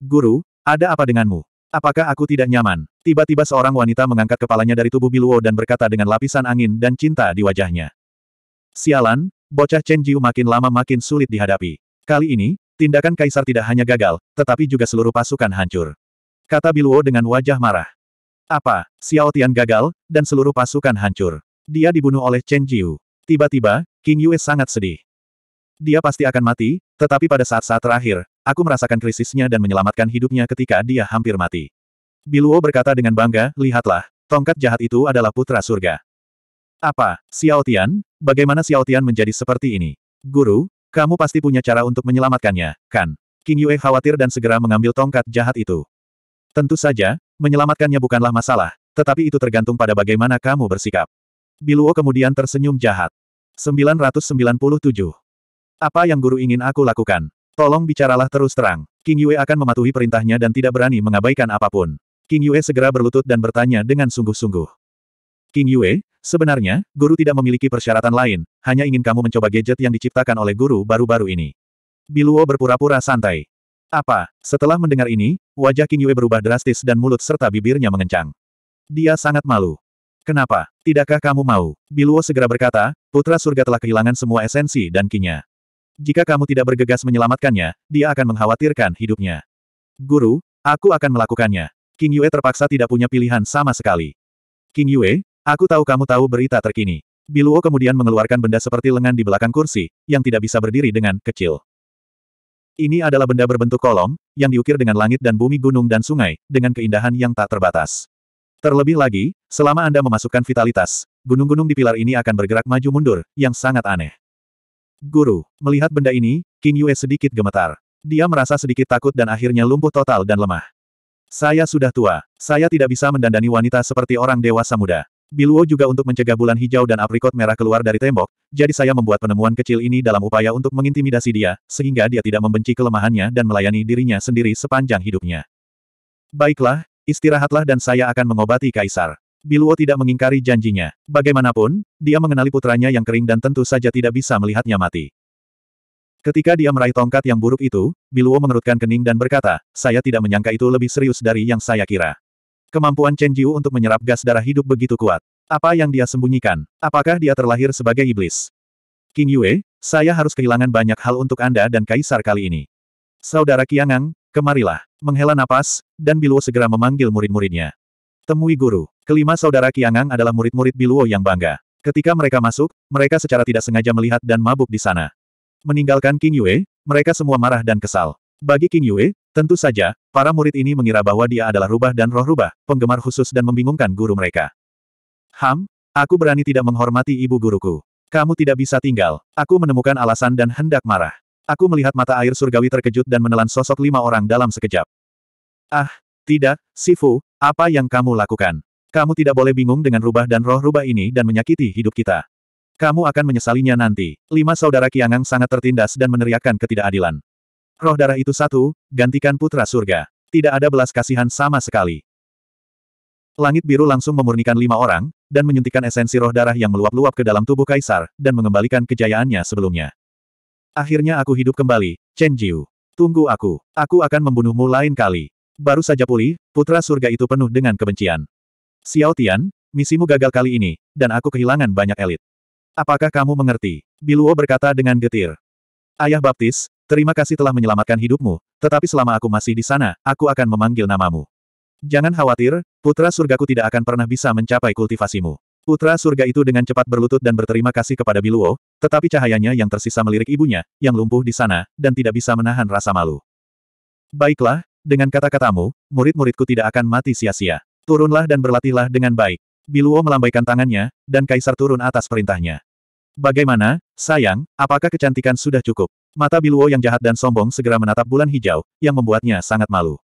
Guru, ada apa denganmu? Apakah aku tidak nyaman? Tiba-tiba seorang wanita mengangkat kepalanya dari tubuh Biluo dan berkata dengan lapisan angin dan cinta di wajahnya. Sialan, bocah Chen Jiu makin lama makin sulit dihadapi. Kali ini, tindakan Kaisar tidak hanya gagal, tetapi juga seluruh pasukan hancur. Kata Biluo dengan wajah marah. Apa, Xiao Tian gagal, dan seluruh pasukan hancur. Dia dibunuh oleh Chen Jiu. Tiba-tiba, King Yue sangat sedih. Dia pasti akan mati, tetapi pada saat-saat terakhir, aku merasakan krisisnya dan menyelamatkan hidupnya ketika dia hampir mati. Biluo berkata dengan bangga, lihatlah, tongkat jahat itu adalah putra surga. Apa, Xiao Tian? Bagaimana Xiao Tian menjadi seperti ini? Guru, kamu pasti punya cara untuk menyelamatkannya, kan? King Yue khawatir dan segera mengambil tongkat jahat itu. Tentu saja, menyelamatkannya bukanlah masalah, tetapi itu tergantung pada bagaimana kamu bersikap. Biluo kemudian tersenyum jahat. 997 apa yang guru ingin aku lakukan? Tolong bicaralah terus terang. King Yue akan mematuhi perintahnya dan tidak berani mengabaikan apapun. King Yue segera berlutut dan bertanya dengan sungguh-sungguh. King Yue, sebenarnya, guru tidak memiliki persyaratan lain, hanya ingin kamu mencoba gadget yang diciptakan oleh guru baru-baru ini. Biluo berpura-pura santai. Apa? Setelah mendengar ini, wajah King Yue berubah drastis dan mulut serta bibirnya mengencang. Dia sangat malu. Kenapa? Tidakkah kamu mau? Biluo segera berkata, Putra Surga telah kehilangan semua esensi dan kinya. Jika kamu tidak bergegas menyelamatkannya, dia akan mengkhawatirkan hidupnya. Guru, aku akan melakukannya. King Yue terpaksa tidak punya pilihan sama sekali. King Yue, aku tahu kamu tahu berita terkini. Biluo kemudian mengeluarkan benda seperti lengan di belakang kursi, yang tidak bisa berdiri dengan kecil. Ini adalah benda berbentuk kolom, yang diukir dengan langit dan bumi gunung dan sungai, dengan keindahan yang tak terbatas. Terlebih lagi, selama Anda memasukkan vitalitas, gunung-gunung di pilar ini akan bergerak maju mundur, yang sangat aneh. Guru, melihat benda ini, King Yue sedikit gemetar. Dia merasa sedikit takut dan akhirnya lumpuh total dan lemah. Saya sudah tua. Saya tidak bisa mendandani wanita seperti orang dewasa muda. Biluo juga untuk mencegah bulan hijau dan aprikot merah keluar dari tembok, jadi saya membuat penemuan kecil ini dalam upaya untuk mengintimidasi dia, sehingga dia tidak membenci kelemahannya dan melayani dirinya sendiri sepanjang hidupnya. Baiklah, istirahatlah dan saya akan mengobati Kaisar. Biluo tidak mengingkari janjinya. Bagaimanapun, dia mengenali putranya yang kering dan tentu saja tidak bisa melihatnya mati. Ketika dia meraih tongkat yang buruk itu, Biluo mengerutkan kening dan berkata, saya tidak menyangka itu lebih serius dari yang saya kira. Kemampuan Chen Jiu untuk menyerap gas darah hidup begitu kuat. Apa yang dia sembunyikan? Apakah dia terlahir sebagai iblis? King Yue, saya harus kehilangan banyak hal untuk Anda dan Kaisar kali ini. Saudara Kiangang, kemarilah. Menghela napas, dan Biluo segera memanggil murid-muridnya. Temui guru. Kelima saudara Kiangang adalah murid-murid Biluo yang bangga. Ketika mereka masuk, mereka secara tidak sengaja melihat dan mabuk di sana. Meninggalkan King Yue, mereka semua marah dan kesal. Bagi King Yue, tentu saja, para murid ini mengira bahwa dia adalah rubah dan roh rubah, penggemar khusus dan membingungkan guru mereka. Ham, aku berani tidak menghormati ibu guruku. Kamu tidak bisa tinggal. Aku menemukan alasan dan hendak marah. Aku melihat mata air surgawi terkejut dan menelan sosok lima orang dalam sekejap. Ah, tidak, Sifu, apa yang kamu lakukan? Kamu tidak boleh bingung dengan rubah dan roh rubah ini dan menyakiti hidup kita. Kamu akan menyesalinya nanti. Lima saudara Kiangang sangat tertindas dan meneriakkan ketidakadilan. Roh darah itu satu, gantikan putra surga. Tidak ada belas kasihan sama sekali. Langit biru langsung memurnikan lima orang, dan menyuntikkan esensi roh darah yang meluap-luap ke dalam tubuh kaisar, dan mengembalikan kejayaannya sebelumnya. Akhirnya aku hidup kembali, Chen Jiu. Tunggu aku. Aku akan membunuhmu lain kali. Baru saja pulih, putra surga itu penuh dengan kebencian. Xiao Tian, misimu gagal kali ini, dan aku kehilangan banyak elit. Apakah kamu mengerti? Biluo berkata dengan getir. Ayah Baptis, terima kasih telah menyelamatkan hidupmu, tetapi selama aku masih di sana, aku akan memanggil namamu. Jangan khawatir, putra surgaku tidak akan pernah bisa mencapai kultivasimu. Putra surga itu dengan cepat berlutut dan berterima kasih kepada Biluo, tetapi cahayanya yang tersisa melirik ibunya, yang lumpuh di sana, dan tidak bisa menahan rasa malu. Baiklah, dengan kata-katamu, murid-muridku tidak akan mati sia-sia. Turunlah dan berlatihlah dengan baik. Biluo melambaikan tangannya, dan Kaisar turun atas perintahnya. Bagaimana, sayang, apakah kecantikan sudah cukup? Mata Biluo yang jahat dan sombong segera menatap bulan hijau, yang membuatnya sangat malu.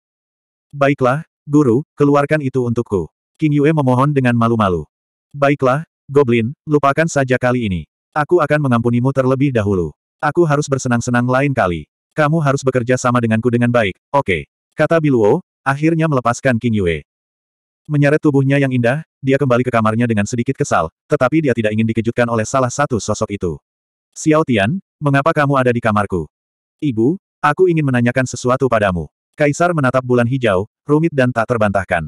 Baiklah, guru, keluarkan itu untukku. King Yue memohon dengan malu-malu. Baiklah, Goblin, lupakan saja kali ini. Aku akan mengampunimu terlebih dahulu. Aku harus bersenang-senang lain kali. Kamu harus bekerja sama denganku dengan baik, oke. Okay. Kata Biluo, akhirnya melepaskan King Yue. Menyeret tubuhnya yang indah, dia kembali ke kamarnya dengan sedikit kesal, tetapi dia tidak ingin dikejutkan oleh salah satu sosok itu. Xiao Tian, mengapa kamu ada di kamarku? Ibu, aku ingin menanyakan sesuatu padamu. Kaisar menatap bulan hijau, rumit dan tak terbantahkan.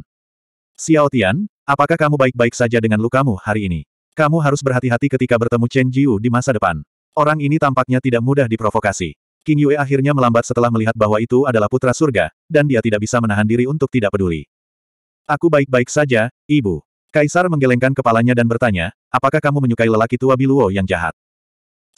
Xiao Tian, apakah kamu baik-baik saja dengan lukamu hari ini? Kamu harus berhati-hati ketika bertemu Chen Jiu di masa depan. Orang ini tampaknya tidak mudah diprovokasi. King Yue akhirnya melambat setelah melihat bahwa itu adalah putra surga, dan dia tidak bisa menahan diri untuk tidak peduli. Aku baik-baik saja, ibu. Kaisar menggelengkan kepalanya dan bertanya, apakah kamu menyukai lelaki tua Biluo yang jahat?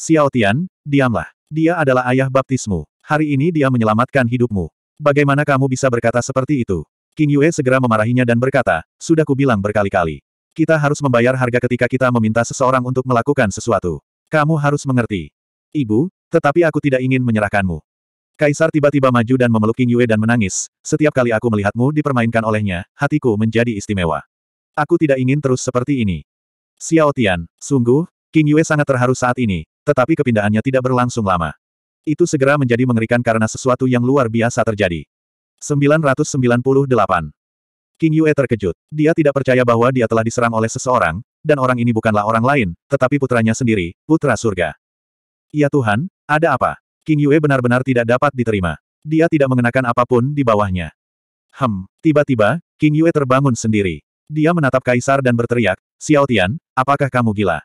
Xiao Tian, diamlah. Dia adalah ayah baptismu. Hari ini dia menyelamatkan hidupmu. Bagaimana kamu bisa berkata seperti itu? King Yue segera memarahinya dan berkata, sudah kubilang berkali-kali. Kita harus membayar harga ketika kita meminta seseorang untuk melakukan sesuatu. Kamu harus mengerti. Ibu, tetapi aku tidak ingin menyerahkanmu. Kaisar tiba-tiba maju dan memeluk King Yue dan menangis, setiap kali aku melihatmu dipermainkan olehnya, hatiku menjadi istimewa. Aku tidak ingin terus seperti ini. Xiao Tian, sungguh, King Yue sangat terharu saat ini, tetapi kepindahannya tidak berlangsung lama. Itu segera menjadi mengerikan karena sesuatu yang luar biasa terjadi. 998. King Yue terkejut. Dia tidak percaya bahwa dia telah diserang oleh seseorang, dan orang ini bukanlah orang lain, tetapi putranya sendiri, putra surga. Ya Tuhan, ada apa? King Yue benar-benar tidak dapat diterima. Dia tidak mengenakan apapun di bawahnya. Hem, tiba-tiba, King Yue terbangun sendiri. Dia menatap Kaisar dan berteriak, Xiao Tian, apakah kamu gila?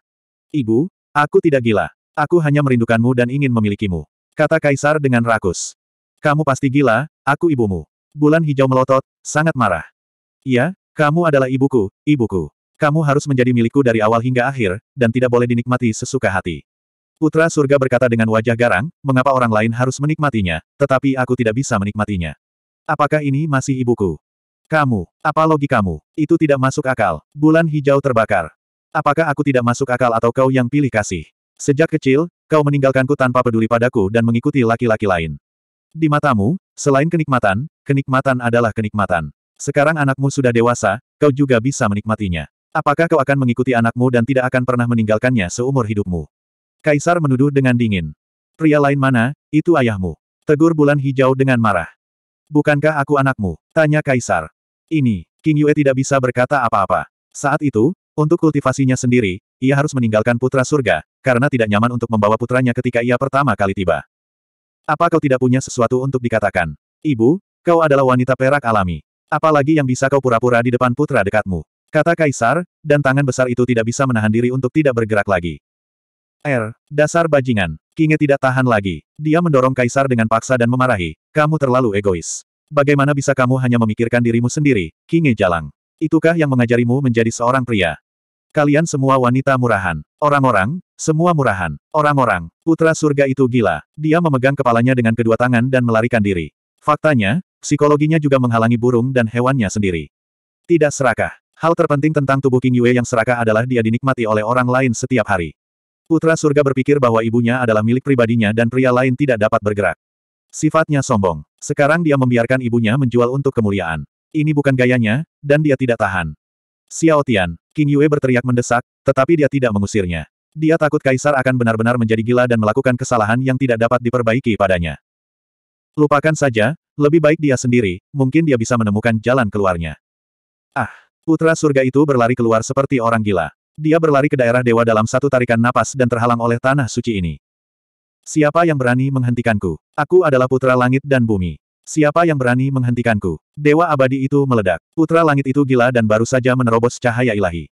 Ibu, aku tidak gila. Aku hanya merindukanmu dan ingin memilikimu. Kata Kaisar dengan rakus. Kamu pasti gila, aku ibumu. Bulan hijau melotot, sangat marah. Iya, kamu adalah ibuku, ibuku. Kamu harus menjadi milikku dari awal hingga akhir, dan tidak boleh dinikmati sesuka hati. Putra surga berkata dengan wajah garang, mengapa orang lain harus menikmatinya, tetapi aku tidak bisa menikmatinya. Apakah ini masih ibuku? Kamu, apa logikamu? Itu tidak masuk akal. Bulan hijau terbakar. Apakah aku tidak masuk akal atau kau yang pilih kasih? Sejak kecil, kau meninggalkanku tanpa peduli padaku dan mengikuti laki-laki lain. Di matamu, selain kenikmatan, kenikmatan adalah kenikmatan. Sekarang anakmu sudah dewasa, kau juga bisa menikmatinya. Apakah kau akan mengikuti anakmu dan tidak akan pernah meninggalkannya seumur hidupmu? Kaisar menuduh dengan dingin. Pria lain mana, itu ayahmu. Tegur bulan hijau dengan marah. Bukankah aku anakmu? Tanya Kaisar. Ini, King Yue tidak bisa berkata apa-apa. Saat itu, untuk kultivasinya sendiri, ia harus meninggalkan putra surga, karena tidak nyaman untuk membawa putranya ketika ia pertama kali tiba. Apa kau tidak punya sesuatu untuk dikatakan? Ibu, kau adalah wanita perak alami. Apalagi yang bisa kau pura-pura di depan putra dekatmu. Kata Kaisar, dan tangan besar itu tidak bisa menahan diri untuk tidak bergerak lagi. Er, dasar bajingan. Kinge tidak tahan lagi. Dia mendorong Kaisar dengan paksa dan memarahi, kamu terlalu egois. Bagaimana bisa kamu hanya memikirkan dirimu sendiri, Kinge Jalang. Itukah yang mengajarimu menjadi seorang pria? Kalian semua wanita murahan. Orang-orang, semua murahan. Orang-orang, putra surga itu gila. Dia memegang kepalanya dengan kedua tangan dan melarikan diri. Faktanya, psikologinya juga menghalangi burung dan hewannya sendiri. Tidak serakah. Hal terpenting tentang tubuh King Yue yang serakah adalah dia dinikmati oleh orang lain setiap hari. Putra surga berpikir bahwa ibunya adalah milik pribadinya dan pria lain tidak dapat bergerak. Sifatnya sombong. Sekarang dia membiarkan ibunya menjual untuk kemuliaan. Ini bukan gayanya, dan dia tidak tahan. Xiao Tian, King Yue berteriak mendesak, tetapi dia tidak mengusirnya. Dia takut kaisar akan benar-benar menjadi gila dan melakukan kesalahan yang tidak dapat diperbaiki padanya. Lupakan saja, lebih baik dia sendiri, mungkin dia bisa menemukan jalan keluarnya. Ah, putra surga itu berlari keluar seperti orang gila. Dia berlari ke daerah dewa dalam satu tarikan napas dan terhalang oleh tanah suci ini. Siapa yang berani menghentikanku? Aku adalah putra langit dan bumi. Siapa yang berani menghentikanku? Dewa abadi itu meledak. Putra langit itu gila dan baru saja menerobos cahaya ilahi.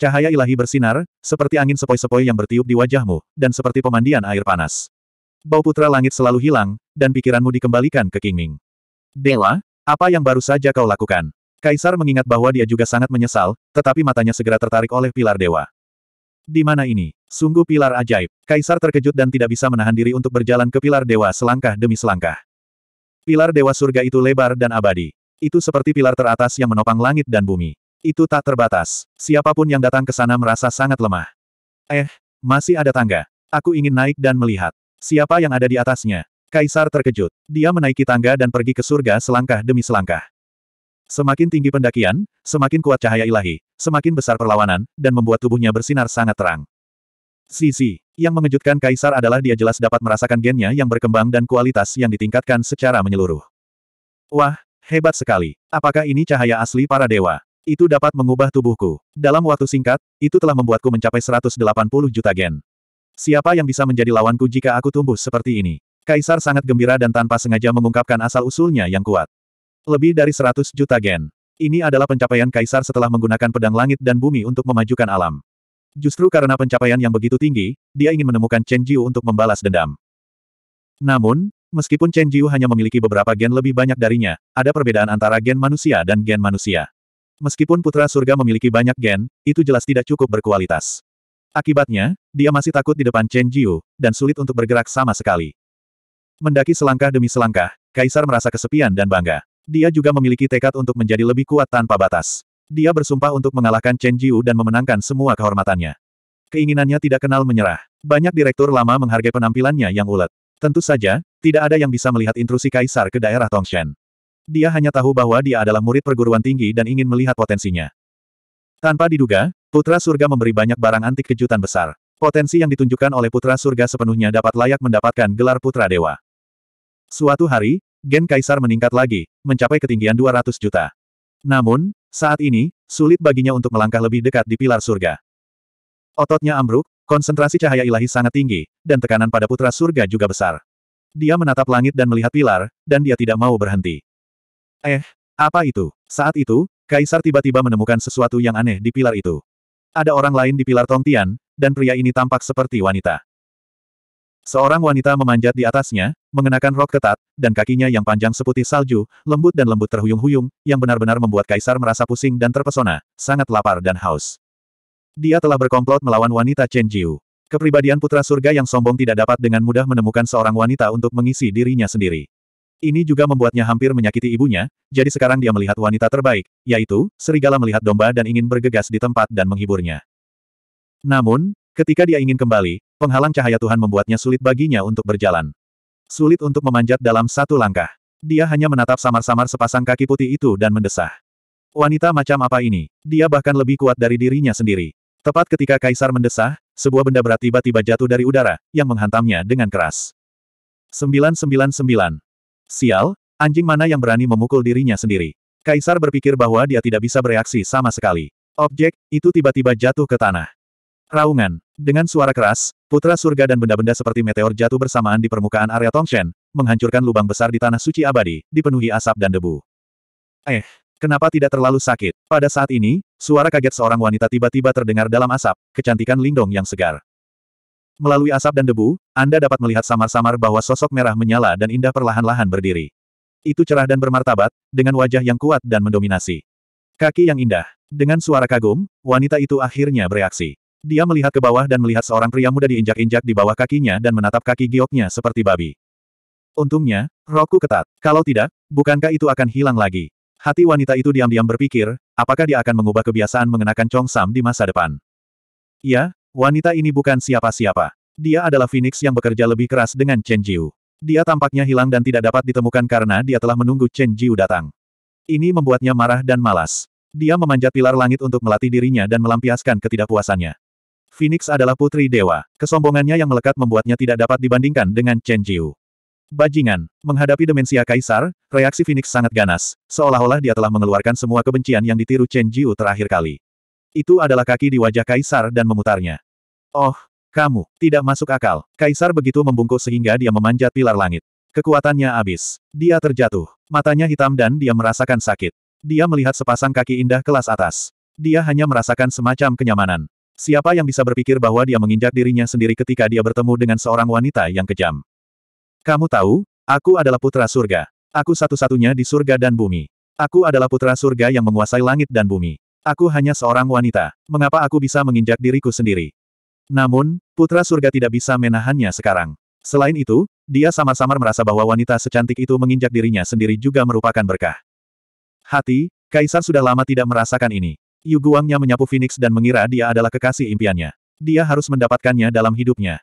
Cahaya ilahi bersinar, seperti angin sepoi-sepoi yang bertiup di wajahmu, dan seperti pemandian air panas. Bau putra langit selalu hilang, dan pikiranmu dikembalikan ke Kingming. Dewa, apa yang baru saja kau lakukan? Kaisar mengingat bahwa dia juga sangat menyesal, tetapi matanya segera tertarik oleh pilar dewa. Di mana ini? Sungguh pilar ajaib. Kaisar terkejut dan tidak bisa menahan diri untuk berjalan ke pilar dewa selangkah demi selangkah. Pilar dewa surga itu lebar dan abadi. Itu seperti pilar teratas yang menopang langit dan bumi. Itu tak terbatas. Siapapun yang datang ke sana merasa sangat lemah. Eh, masih ada tangga. Aku ingin naik dan melihat. Siapa yang ada di atasnya? Kaisar terkejut. Dia menaiki tangga dan pergi ke surga selangkah demi selangkah. Semakin tinggi pendakian, semakin kuat cahaya ilahi, semakin besar perlawanan, dan membuat tubuhnya bersinar sangat terang. Sisi, yang mengejutkan Kaisar adalah dia jelas dapat merasakan gennya yang berkembang dan kualitas yang ditingkatkan secara menyeluruh. Wah, hebat sekali. Apakah ini cahaya asli para dewa? Itu dapat mengubah tubuhku. Dalam waktu singkat, itu telah membuatku mencapai 180 juta gen. Siapa yang bisa menjadi lawanku jika aku tumbuh seperti ini? Kaisar sangat gembira dan tanpa sengaja mengungkapkan asal-usulnya yang kuat. Lebih dari 100 juta gen. Ini adalah pencapaian kaisar setelah menggunakan pedang langit dan bumi untuk memajukan alam. Justru karena pencapaian yang begitu tinggi, dia ingin menemukan Chen Jiu untuk membalas dendam. Namun, meskipun Chen Jiu hanya memiliki beberapa gen lebih banyak darinya, ada perbedaan antara gen manusia dan gen manusia. Meskipun putra surga memiliki banyak gen, itu jelas tidak cukup berkualitas. Akibatnya, dia masih takut di depan Chen Jiu, dan sulit untuk bergerak sama sekali. Mendaki selangkah demi selangkah, Kaisar merasa kesepian dan bangga. Dia juga memiliki tekad untuk menjadi lebih kuat tanpa batas. Dia bersumpah untuk mengalahkan Chen Jiu dan memenangkan semua kehormatannya. Keinginannya tidak kenal menyerah. Banyak direktur lama menghargai penampilannya yang ulet. Tentu saja, tidak ada yang bisa melihat intrusi kaisar ke daerah Tongshen. Dia hanya tahu bahwa dia adalah murid perguruan tinggi dan ingin melihat potensinya. Tanpa diduga, Putra Surga memberi banyak barang antik kejutan besar. Potensi yang ditunjukkan oleh Putra Surga sepenuhnya dapat layak mendapatkan gelar Putra Dewa. Suatu hari, gen kaisar meningkat lagi, mencapai ketinggian 200 juta. Namun, saat ini, sulit baginya untuk melangkah lebih dekat di pilar surga. Ototnya ambruk, konsentrasi cahaya ilahi sangat tinggi, dan tekanan pada putra surga juga besar. Dia menatap langit dan melihat pilar, dan dia tidak mau berhenti. Eh, apa itu? Saat itu, Kaisar tiba-tiba menemukan sesuatu yang aneh di pilar itu. Ada orang lain di pilar Tongtian, dan pria ini tampak seperti wanita. Seorang wanita memanjat di atasnya, mengenakan rok ketat, dan kakinya yang panjang seputih salju, lembut dan lembut terhuyung-huyung, yang benar-benar membuat Kaisar merasa pusing dan terpesona, sangat lapar dan haus. Dia telah berkomplot melawan wanita Chen Jiu. Kepribadian putra surga yang sombong tidak dapat dengan mudah menemukan seorang wanita untuk mengisi dirinya sendiri. Ini juga membuatnya hampir menyakiti ibunya, jadi sekarang dia melihat wanita terbaik, yaitu, serigala melihat domba dan ingin bergegas di tempat dan menghiburnya. Namun, ketika dia ingin kembali, penghalang cahaya Tuhan membuatnya sulit baginya untuk berjalan. Sulit untuk memanjat dalam satu langkah. Dia hanya menatap samar-samar sepasang kaki putih itu dan mendesah. Wanita macam apa ini? Dia bahkan lebih kuat dari dirinya sendiri. Tepat ketika Kaisar mendesah, sebuah benda berat tiba-tiba jatuh dari udara, yang menghantamnya dengan keras. 999. Sial, anjing mana yang berani memukul dirinya sendiri? Kaisar berpikir bahwa dia tidak bisa bereaksi sama sekali. Objek, itu tiba-tiba jatuh ke tanah. Raungan. Dengan suara keras, Putra surga dan benda-benda seperti meteor jatuh bersamaan di permukaan area Tongshen, menghancurkan lubang besar di tanah suci abadi, dipenuhi asap dan debu. Eh, kenapa tidak terlalu sakit? Pada saat ini, suara kaget seorang wanita tiba-tiba terdengar dalam asap, kecantikan Lingdong yang segar. Melalui asap dan debu, Anda dapat melihat samar-samar bahwa sosok merah menyala dan indah perlahan-lahan berdiri. Itu cerah dan bermartabat, dengan wajah yang kuat dan mendominasi. Kaki yang indah. Dengan suara kagum, wanita itu akhirnya bereaksi. Dia melihat ke bawah dan melihat seorang pria muda diinjak-injak di bawah kakinya dan menatap kaki gioknya seperti babi. Untungnya, roku ketat. Kalau tidak, bukankah itu akan hilang lagi? Hati wanita itu diam-diam berpikir, apakah dia akan mengubah kebiasaan mengenakan congsam di masa depan? Ya, wanita ini bukan siapa-siapa. Dia adalah Phoenix yang bekerja lebih keras dengan Chen Jiu. Dia tampaknya hilang dan tidak dapat ditemukan karena dia telah menunggu Chen Jiu datang. Ini membuatnya marah dan malas. Dia memanjat pilar langit untuk melatih dirinya dan melampiaskan ketidakpuasannya. Phoenix adalah putri dewa. Kesombongannya yang melekat membuatnya tidak dapat dibandingkan dengan Chen Jiu. Bajingan. Menghadapi demensia kaisar, reaksi Phoenix sangat ganas, seolah-olah dia telah mengeluarkan semua kebencian yang ditiru Chen Jiu terakhir kali. Itu adalah kaki di wajah kaisar dan memutarnya. Oh, kamu, tidak masuk akal. Kaisar begitu membungkuk sehingga dia memanjat pilar langit. Kekuatannya habis. Dia terjatuh. Matanya hitam dan dia merasakan sakit. Dia melihat sepasang kaki indah kelas atas. Dia hanya merasakan semacam kenyamanan. Siapa yang bisa berpikir bahwa dia menginjak dirinya sendiri ketika dia bertemu dengan seorang wanita yang kejam? Kamu tahu, aku adalah putra surga. Aku satu-satunya di surga dan bumi. Aku adalah putra surga yang menguasai langit dan bumi. Aku hanya seorang wanita. Mengapa aku bisa menginjak diriku sendiri? Namun, putra surga tidak bisa menahannya sekarang. Selain itu, dia samar-samar merasa bahwa wanita secantik itu menginjak dirinya sendiri juga merupakan berkah. Hati, Kaisar sudah lama tidak merasakan ini. Yu Guangnya menyapu Phoenix dan mengira dia adalah kekasih impiannya. Dia harus mendapatkannya dalam hidupnya.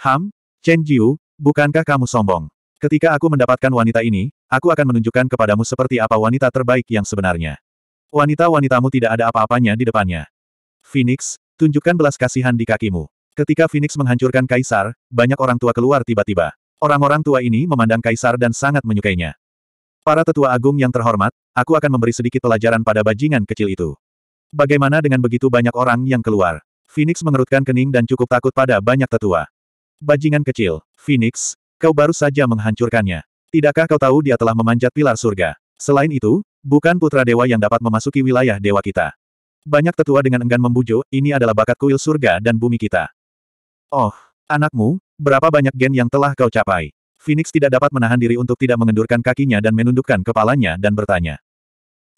Ham, Chen Jiu, bukankah kamu sombong? Ketika aku mendapatkan wanita ini, aku akan menunjukkan kepadamu seperti apa wanita terbaik yang sebenarnya. Wanita-wanitamu tidak ada apa-apanya di depannya. Phoenix, tunjukkan belas kasihan di kakimu. Ketika Phoenix menghancurkan Kaisar, banyak orang tua keluar tiba-tiba. Orang-orang tua ini memandang Kaisar dan sangat menyukainya. Para tetua agung yang terhormat, aku akan memberi sedikit pelajaran pada bajingan kecil itu. Bagaimana dengan begitu banyak orang yang keluar? Phoenix mengerutkan kening dan cukup takut pada banyak tetua. Bajingan kecil, Phoenix, kau baru saja menghancurkannya. Tidakkah kau tahu dia telah memanjat pilar surga? Selain itu, bukan putra dewa yang dapat memasuki wilayah dewa kita. Banyak tetua dengan enggan membujuk, ini adalah bakat kuil surga dan bumi kita. Oh, anakmu, berapa banyak gen yang telah kau capai? Phoenix tidak dapat menahan diri untuk tidak mengendurkan kakinya dan menundukkan kepalanya dan bertanya.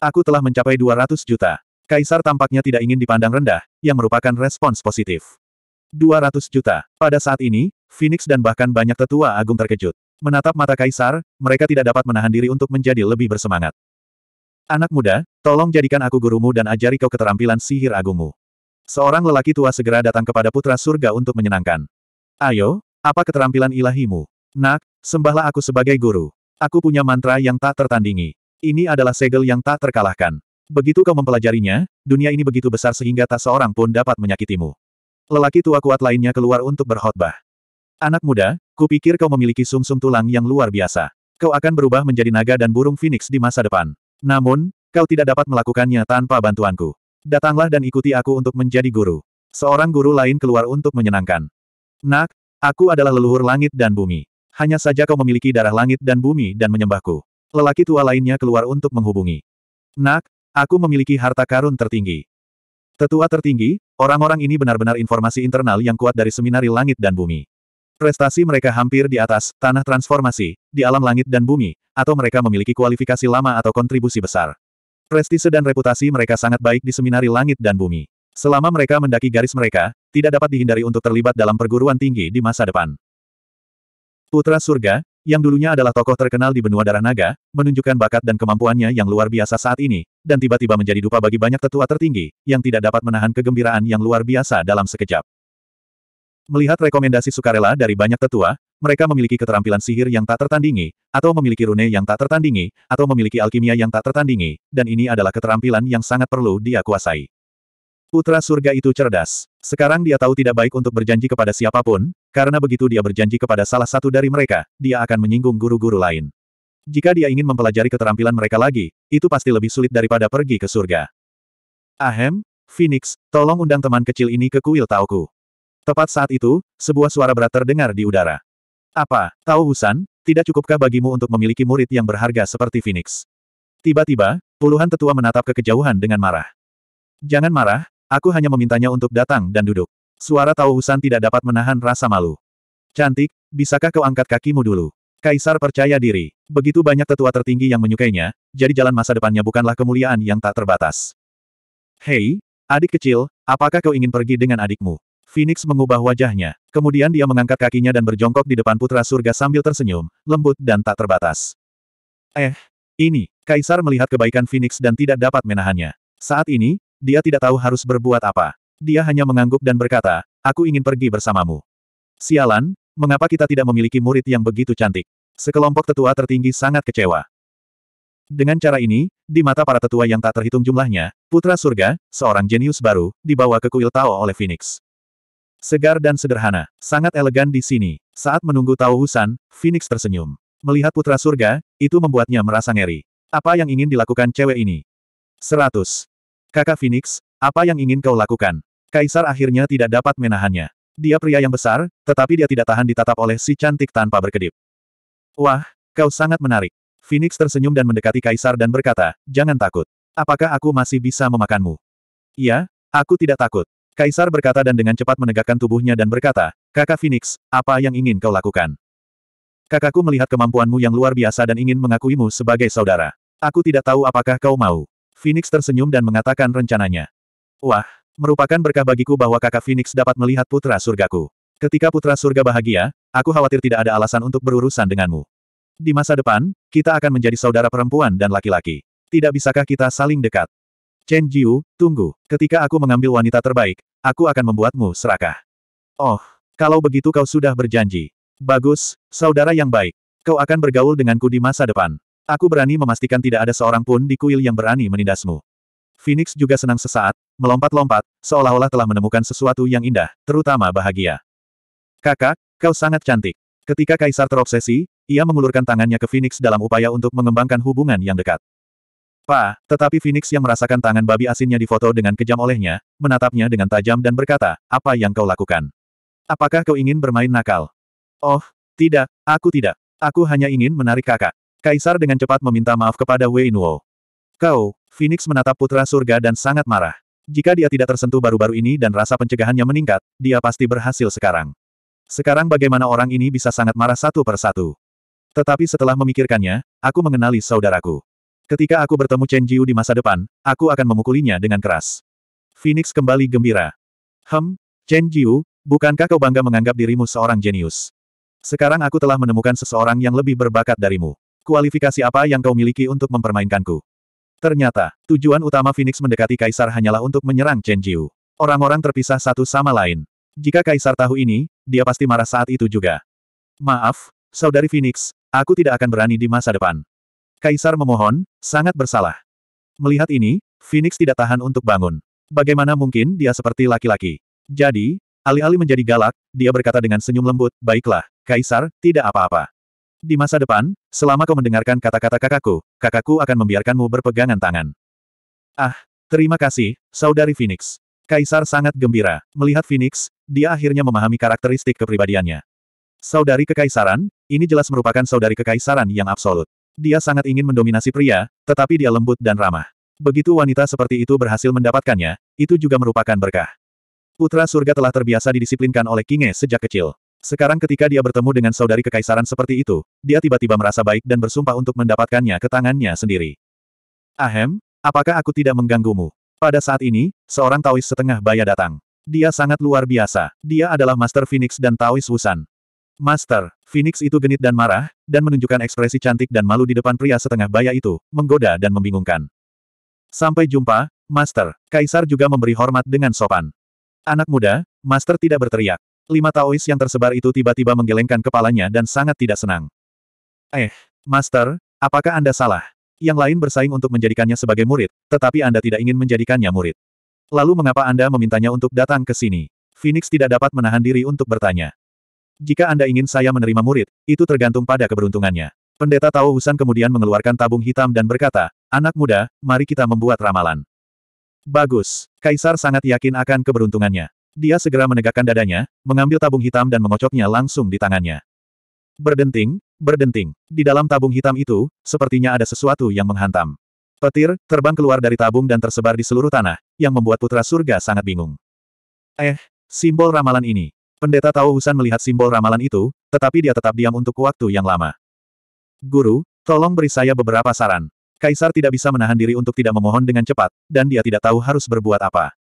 Aku telah mencapai 200 juta. Kaisar tampaknya tidak ingin dipandang rendah, yang merupakan respons positif. 200 juta. Pada saat ini, Phoenix dan bahkan banyak tetua agung terkejut. Menatap mata Kaisar, mereka tidak dapat menahan diri untuk menjadi lebih bersemangat. Anak muda, tolong jadikan aku gurumu dan ajari kau keterampilan sihir agungmu. Seorang lelaki tua segera datang kepada putra surga untuk menyenangkan. Ayo, apa keterampilan ilahimu? Nak, sembahlah aku sebagai guru. Aku punya mantra yang tak tertandingi. Ini adalah segel yang tak terkalahkan. Begitu kau mempelajarinya, dunia ini begitu besar sehingga tak seorang pun dapat menyakitimu. Lelaki tua kuat lainnya keluar untuk berkhotbah. Anak muda, kupikir kau memiliki sumsum -sum tulang yang luar biasa. Kau akan berubah menjadi naga dan burung phoenix di masa depan. Namun, kau tidak dapat melakukannya tanpa bantuanku. Datanglah dan ikuti aku untuk menjadi guru. Seorang guru lain keluar untuk menyenangkan. Nak, aku adalah leluhur langit dan bumi. Hanya saja kau memiliki darah langit dan bumi dan menyembahku. Lelaki tua lainnya keluar untuk menghubungi. Nak, Aku memiliki harta karun tertinggi. Tetua tertinggi, orang-orang ini benar-benar informasi internal yang kuat dari seminari langit dan bumi. Prestasi mereka hampir di atas tanah transformasi, di alam langit dan bumi, atau mereka memiliki kualifikasi lama atau kontribusi besar. Prestise dan reputasi mereka sangat baik di seminari langit dan bumi. Selama mereka mendaki garis mereka, tidak dapat dihindari untuk terlibat dalam perguruan tinggi di masa depan. Putra Surga, yang dulunya adalah tokoh terkenal di benua darah naga, menunjukkan bakat dan kemampuannya yang luar biasa saat ini, dan tiba-tiba menjadi dupa bagi banyak tetua tertinggi, yang tidak dapat menahan kegembiraan yang luar biasa dalam sekejap. Melihat rekomendasi sukarela dari banyak tetua, mereka memiliki keterampilan sihir yang tak tertandingi, atau memiliki rune yang tak tertandingi, atau memiliki alkimia yang tak tertandingi, dan ini adalah keterampilan yang sangat perlu dia kuasai. Putra surga itu cerdas. Sekarang dia tahu tidak baik untuk berjanji kepada siapapun, karena begitu dia berjanji kepada salah satu dari mereka, dia akan menyinggung guru-guru lain. Jika dia ingin mempelajari keterampilan mereka lagi, itu pasti lebih sulit daripada pergi ke surga. Ahem, Phoenix, tolong undang teman kecil ini ke kuil tauku. Tepat saat itu, sebuah suara berat terdengar di udara. Apa, tahu Husan, tidak cukupkah bagimu untuk memiliki murid yang berharga seperti Phoenix? Tiba-tiba, puluhan tetua menatap ke kejauhan dengan marah. Jangan marah, aku hanya memintanya untuk datang dan duduk. Suara Tao Husan tidak dapat menahan rasa malu. Cantik, bisakah kau angkat kakimu dulu? Kaisar percaya diri. Begitu banyak tetua tertinggi yang menyukainya, jadi jalan masa depannya bukanlah kemuliaan yang tak terbatas. Hei, adik kecil, apakah kau ingin pergi dengan adikmu? Phoenix mengubah wajahnya. Kemudian dia mengangkat kakinya dan berjongkok di depan putra surga sambil tersenyum, lembut dan tak terbatas. Eh, ini, Kaisar melihat kebaikan Phoenix dan tidak dapat menahannya. Saat ini, dia tidak tahu harus berbuat apa. Dia hanya mengangguk dan berkata, aku ingin pergi bersamamu. Sialan, mengapa kita tidak memiliki murid yang begitu cantik? Sekelompok tetua tertinggi sangat kecewa. Dengan cara ini, di mata para tetua yang tak terhitung jumlahnya, putra surga, seorang jenius baru, dibawa ke kuil Tao oleh Phoenix. Segar dan sederhana, sangat elegan di sini. Saat menunggu Tao Husan, Phoenix tersenyum. Melihat putra surga, itu membuatnya merasa ngeri. Apa yang ingin dilakukan cewek ini? 100. Kakak Phoenix, apa yang ingin kau lakukan? Kaisar akhirnya tidak dapat menahannya. Dia pria yang besar, tetapi dia tidak tahan ditatap oleh si cantik tanpa berkedip. Wah, kau sangat menarik. Phoenix tersenyum dan mendekati Kaisar dan berkata, jangan takut. Apakah aku masih bisa memakanmu? Iya, aku tidak takut. Kaisar berkata dan dengan cepat menegakkan tubuhnya dan berkata, kakak Phoenix, apa yang ingin kau lakukan? Kakakku melihat kemampuanmu yang luar biasa dan ingin mengakuimu sebagai saudara. Aku tidak tahu apakah kau mau. Phoenix tersenyum dan mengatakan rencananya. Wah, merupakan berkah bagiku bahwa kakak Phoenix dapat melihat putra surgaku. Ketika putra surga bahagia, aku khawatir tidak ada alasan untuk berurusan denganmu. Di masa depan, kita akan menjadi saudara perempuan dan laki-laki. Tidak bisakah kita saling dekat? Chen Jiu, tunggu. Ketika aku mengambil wanita terbaik, aku akan membuatmu serakah. Oh, kalau begitu kau sudah berjanji. Bagus, saudara yang baik. Kau akan bergaul denganku di masa depan. Aku berani memastikan tidak ada seorang pun di kuil yang berani menindasmu. Phoenix juga senang sesaat, melompat-lompat, seolah-olah telah menemukan sesuatu yang indah, terutama bahagia. Kakak, kau sangat cantik. Ketika Kaisar terobsesi, ia mengulurkan tangannya ke Phoenix dalam upaya untuk mengembangkan hubungan yang dekat. Pa, tetapi Phoenix yang merasakan tangan babi asinnya difoto dengan kejam olehnya, menatapnya dengan tajam dan berkata, apa yang kau lakukan? Apakah kau ingin bermain nakal? Oh, tidak, aku tidak. Aku hanya ingin menarik kakak. Kaisar dengan cepat meminta maaf kepada Wei Nuo. Kau, Phoenix menatap putra surga dan sangat marah. Jika dia tidak tersentuh baru-baru ini dan rasa pencegahannya meningkat, dia pasti berhasil sekarang. Sekarang bagaimana orang ini bisa sangat marah satu per satu. Tetapi setelah memikirkannya, aku mengenali saudaraku. Ketika aku bertemu Chen Jiu di masa depan, aku akan memukulinya dengan keras. Phoenix kembali gembira. Hem, Chen Jiu, bukankah kau bangga menganggap dirimu seorang jenius? Sekarang aku telah menemukan seseorang yang lebih berbakat darimu. Kualifikasi apa yang kau miliki untuk mempermainkanku? Ternyata, tujuan utama Phoenix mendekati Kaisar hanyalah untuk menyerang Chen Jiu. Orang-orang terpisah satu sama lain. Jika Kaisar tahu ini, dia pasti marah saat itu juga. Maaf, Saudari Phoenix, aku tidak akan berani di masa depan. Kaisar memohon, sangat bersalah. Melihat ini, Phoenix tidak tahan untuk bangun. Bagaimana mungkin dia seperti laki-laki? Jadi, alih-alih menjadi galak, dia berkata dengan senyum lembut, baiklah, Kaisar, tidak apa-apa. Di masa depan, selama kau mendengarkan kata-kata kakakku, kakakku akan membiarkanmu berpegangan tangan. Ah, terima kasih, saudari Phoenix. Kaisar sangat gembira. Melihat Phoenix, dia akhirnya memahami karakteristik kepribadiannya. Saudari kekaisaran, ini jelas merupakan saudari kekaisaran yang absolut. Dia sangat ingin mendominasi pria, tetapi dia lembut dan ramah. Begitu wanita seperti itu berhasil mendapatkannya, itu juga merupakan berkah. Putra surga telah terbiasa didisiplinkan oleh Kinge sejak kecil. Sekarang ketika dia bertemu dengan saudari kekaisaran seperti itu, dia tiba-tiba merasa baik dan bersumpah untuk mendapatkannya ke tangannya sendiri. Ahem, apakah aku tidak mengganggumu? Pada saat ini, seorang Taois setengah baya datang. Dia sangat luar biasa. Dia adalah Master Phoenix dan Taois Wusan. Master, Phoenix itu genit dan marah, dan menunjukkan ekspresi cantik dan malu di depan pria setengah baya itu, menggoda dan membingungkan. Sampai jumpa, Master. Kaisar juga memberi hormat dengan sopan. Anak muda, Master tidak berteriak. Lima Taois yang tersebar itu tiba-tiba menggelengkan kepalanya dan sangat tidak senang. Eh, Master, apakah Anda salah? Yang lain bersaing untuk menjadikannya sebagai murid, tetapi Anda tidak ingin menjadikannya murid. Lalu mengapa Anda memintanya untuk datang ke sini? Phoenix tidak dapat menahan diri untuk bertanya. Jika Anda ingin saya menerima murid, itu tergantung pada keberuntungannya. Pendeta Tao Husan kemudian mengeluarkan tabung hitam dan berkata, Anak muda, mari kita membuat ramalan. Bagus, Kaisar sangat yakin akan keberuntungannya. Dia segera menegakkan dadanya, mengambil tabung hitam dan mengocoknya langsung di tangannya. Berdenting, berdenting. Di dalam tabung hitam itu, sepertinya ada sesuatu yang menghantam. Petir, terbang keluar dari tabung dan tersebar di seluruh tanah, yang membuat putra surga sangat bingung. Eh, simbol ramalan ini. Pendeta Tao Husan melihat simbol ramalan itu, tetapi dia tetap diam untuk waktu yang lama. Guru, tolong beri saya beberapa saran. Kaisar tidak bisa menahan diri untuk tidak memohon dengan cepat, dan dia tidak tahu harus berbuat apa.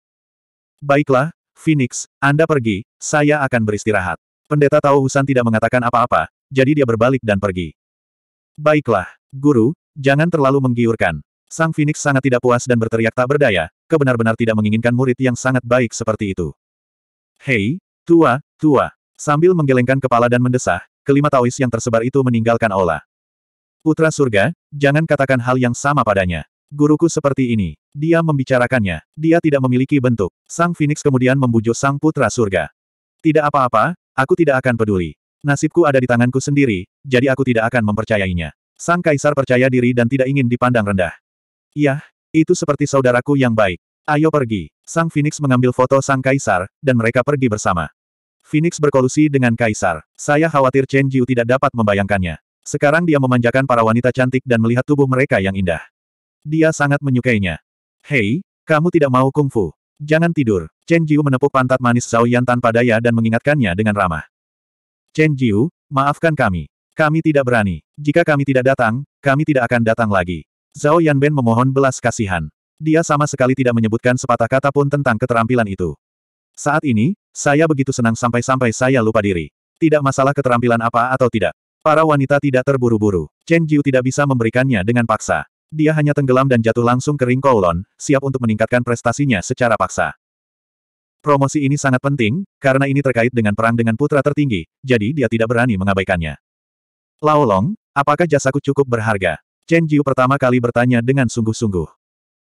Baiklah, Phoenix, Anda pergi, saya akan beristirahat. Pendeta Tao Husan tidak mengatakan apa-apa, jadi dia berbalik dan pergi. Baiklah, guru, jangan terlalu menggiurkan. Sang Phoenix sangat tidak puas dan berteriak tak berdaya, kebenar-benar tidak menginginkan murid yang sangat baik seperti itu. Hei, tua, tua. Sambil menggelengkan kepala dan mendesah, kelima Taois yang tersebar itu meninggalkan aula. Putra surga, jangan katakan hal yang sama padanya guruku seperti ini. Dia membicarakannya. Dia tidak memiliki bentuk. Sang Phoenix kemudian membujuk sang putra surga. Tidak apa-apa, aku tidak akan peduli. Nasibku ada di tanganku sendiri, jadi aku tidak akan mempercayainya. Sang Kaisar percaya diri dan tidak ingin dipandang rendah. Yah, itu seperti saudaraku yang baik. Ayo pergi. Sang Phoenix mengambil foto Sang Kaisar, dan mereka pergi bersama. Phoenix berkolusi dengan Kaisar. Saya khawatir Chen Jiu tidak dapat membayangkannya. Sekarang dia memanjakan para wanita cantik dan melihat tubuh mereka yang indah. Dia sangat menyukainya. Hei, kamu tidak mau kungfu. Jangan tidur. Chen Jiu menepuk pantat manis Zhao Yan tanpa daya dan mengingatkannya dengan ramah. Chen Jiu, maafkan kami. Kami tidak berani. Jika kami tidak datang, kami tidak akan datang lagi. Zhao Yan Yanben memohon belas kasihan. Dia sama sekali tidak menyebutkan sepatah kata pun tentang keterampilan itu. Saat ini, saya begitu senang sampai-sampai saya lupa diri. Tidak masalah keterampilan apa atau tidak. Para wanita tidak terburu-buru. Chen Jiu tidak bisa memberikannya dengan paksa. Dia hanya tenggelam dan jatuh langsung ke ring kolon, siap untuk meningkatkan prestasinya secara paksa. Promosi ini sangat penting, karena ini terkait dengan perang dengan putra tertinggi, jadi dia tidak berani mengabaikannya. Laolong, apakah jasaku cukup berharga? Chen Jiu pertama kali bertanya dengan sungguh-sungguh.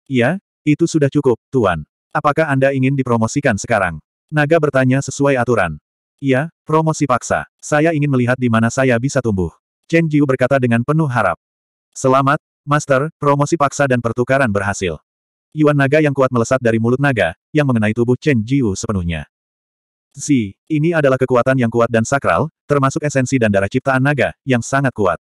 Iya, itu sudah cukup, Tuan. Apakah Anda ingin dipromosikan sekarang? Naga bertanya sesuai aturan. Iya, promosi paksa. Saya ingin melihat di mana saya bisa tumbuh. Chen Jiu berkata dengan penuh harap. Selamat, Master, promosi paksa dan pertukaran berhasil. Yuan naga yang kuat melesat dari mulut naga, yang mengenai tubuh Chen Jiu sepenuhnya. Si, ini adalah kekuatan yang kuat dan sakral, termasuk esensi dan darah ciptaan naga, yang sangat kuat.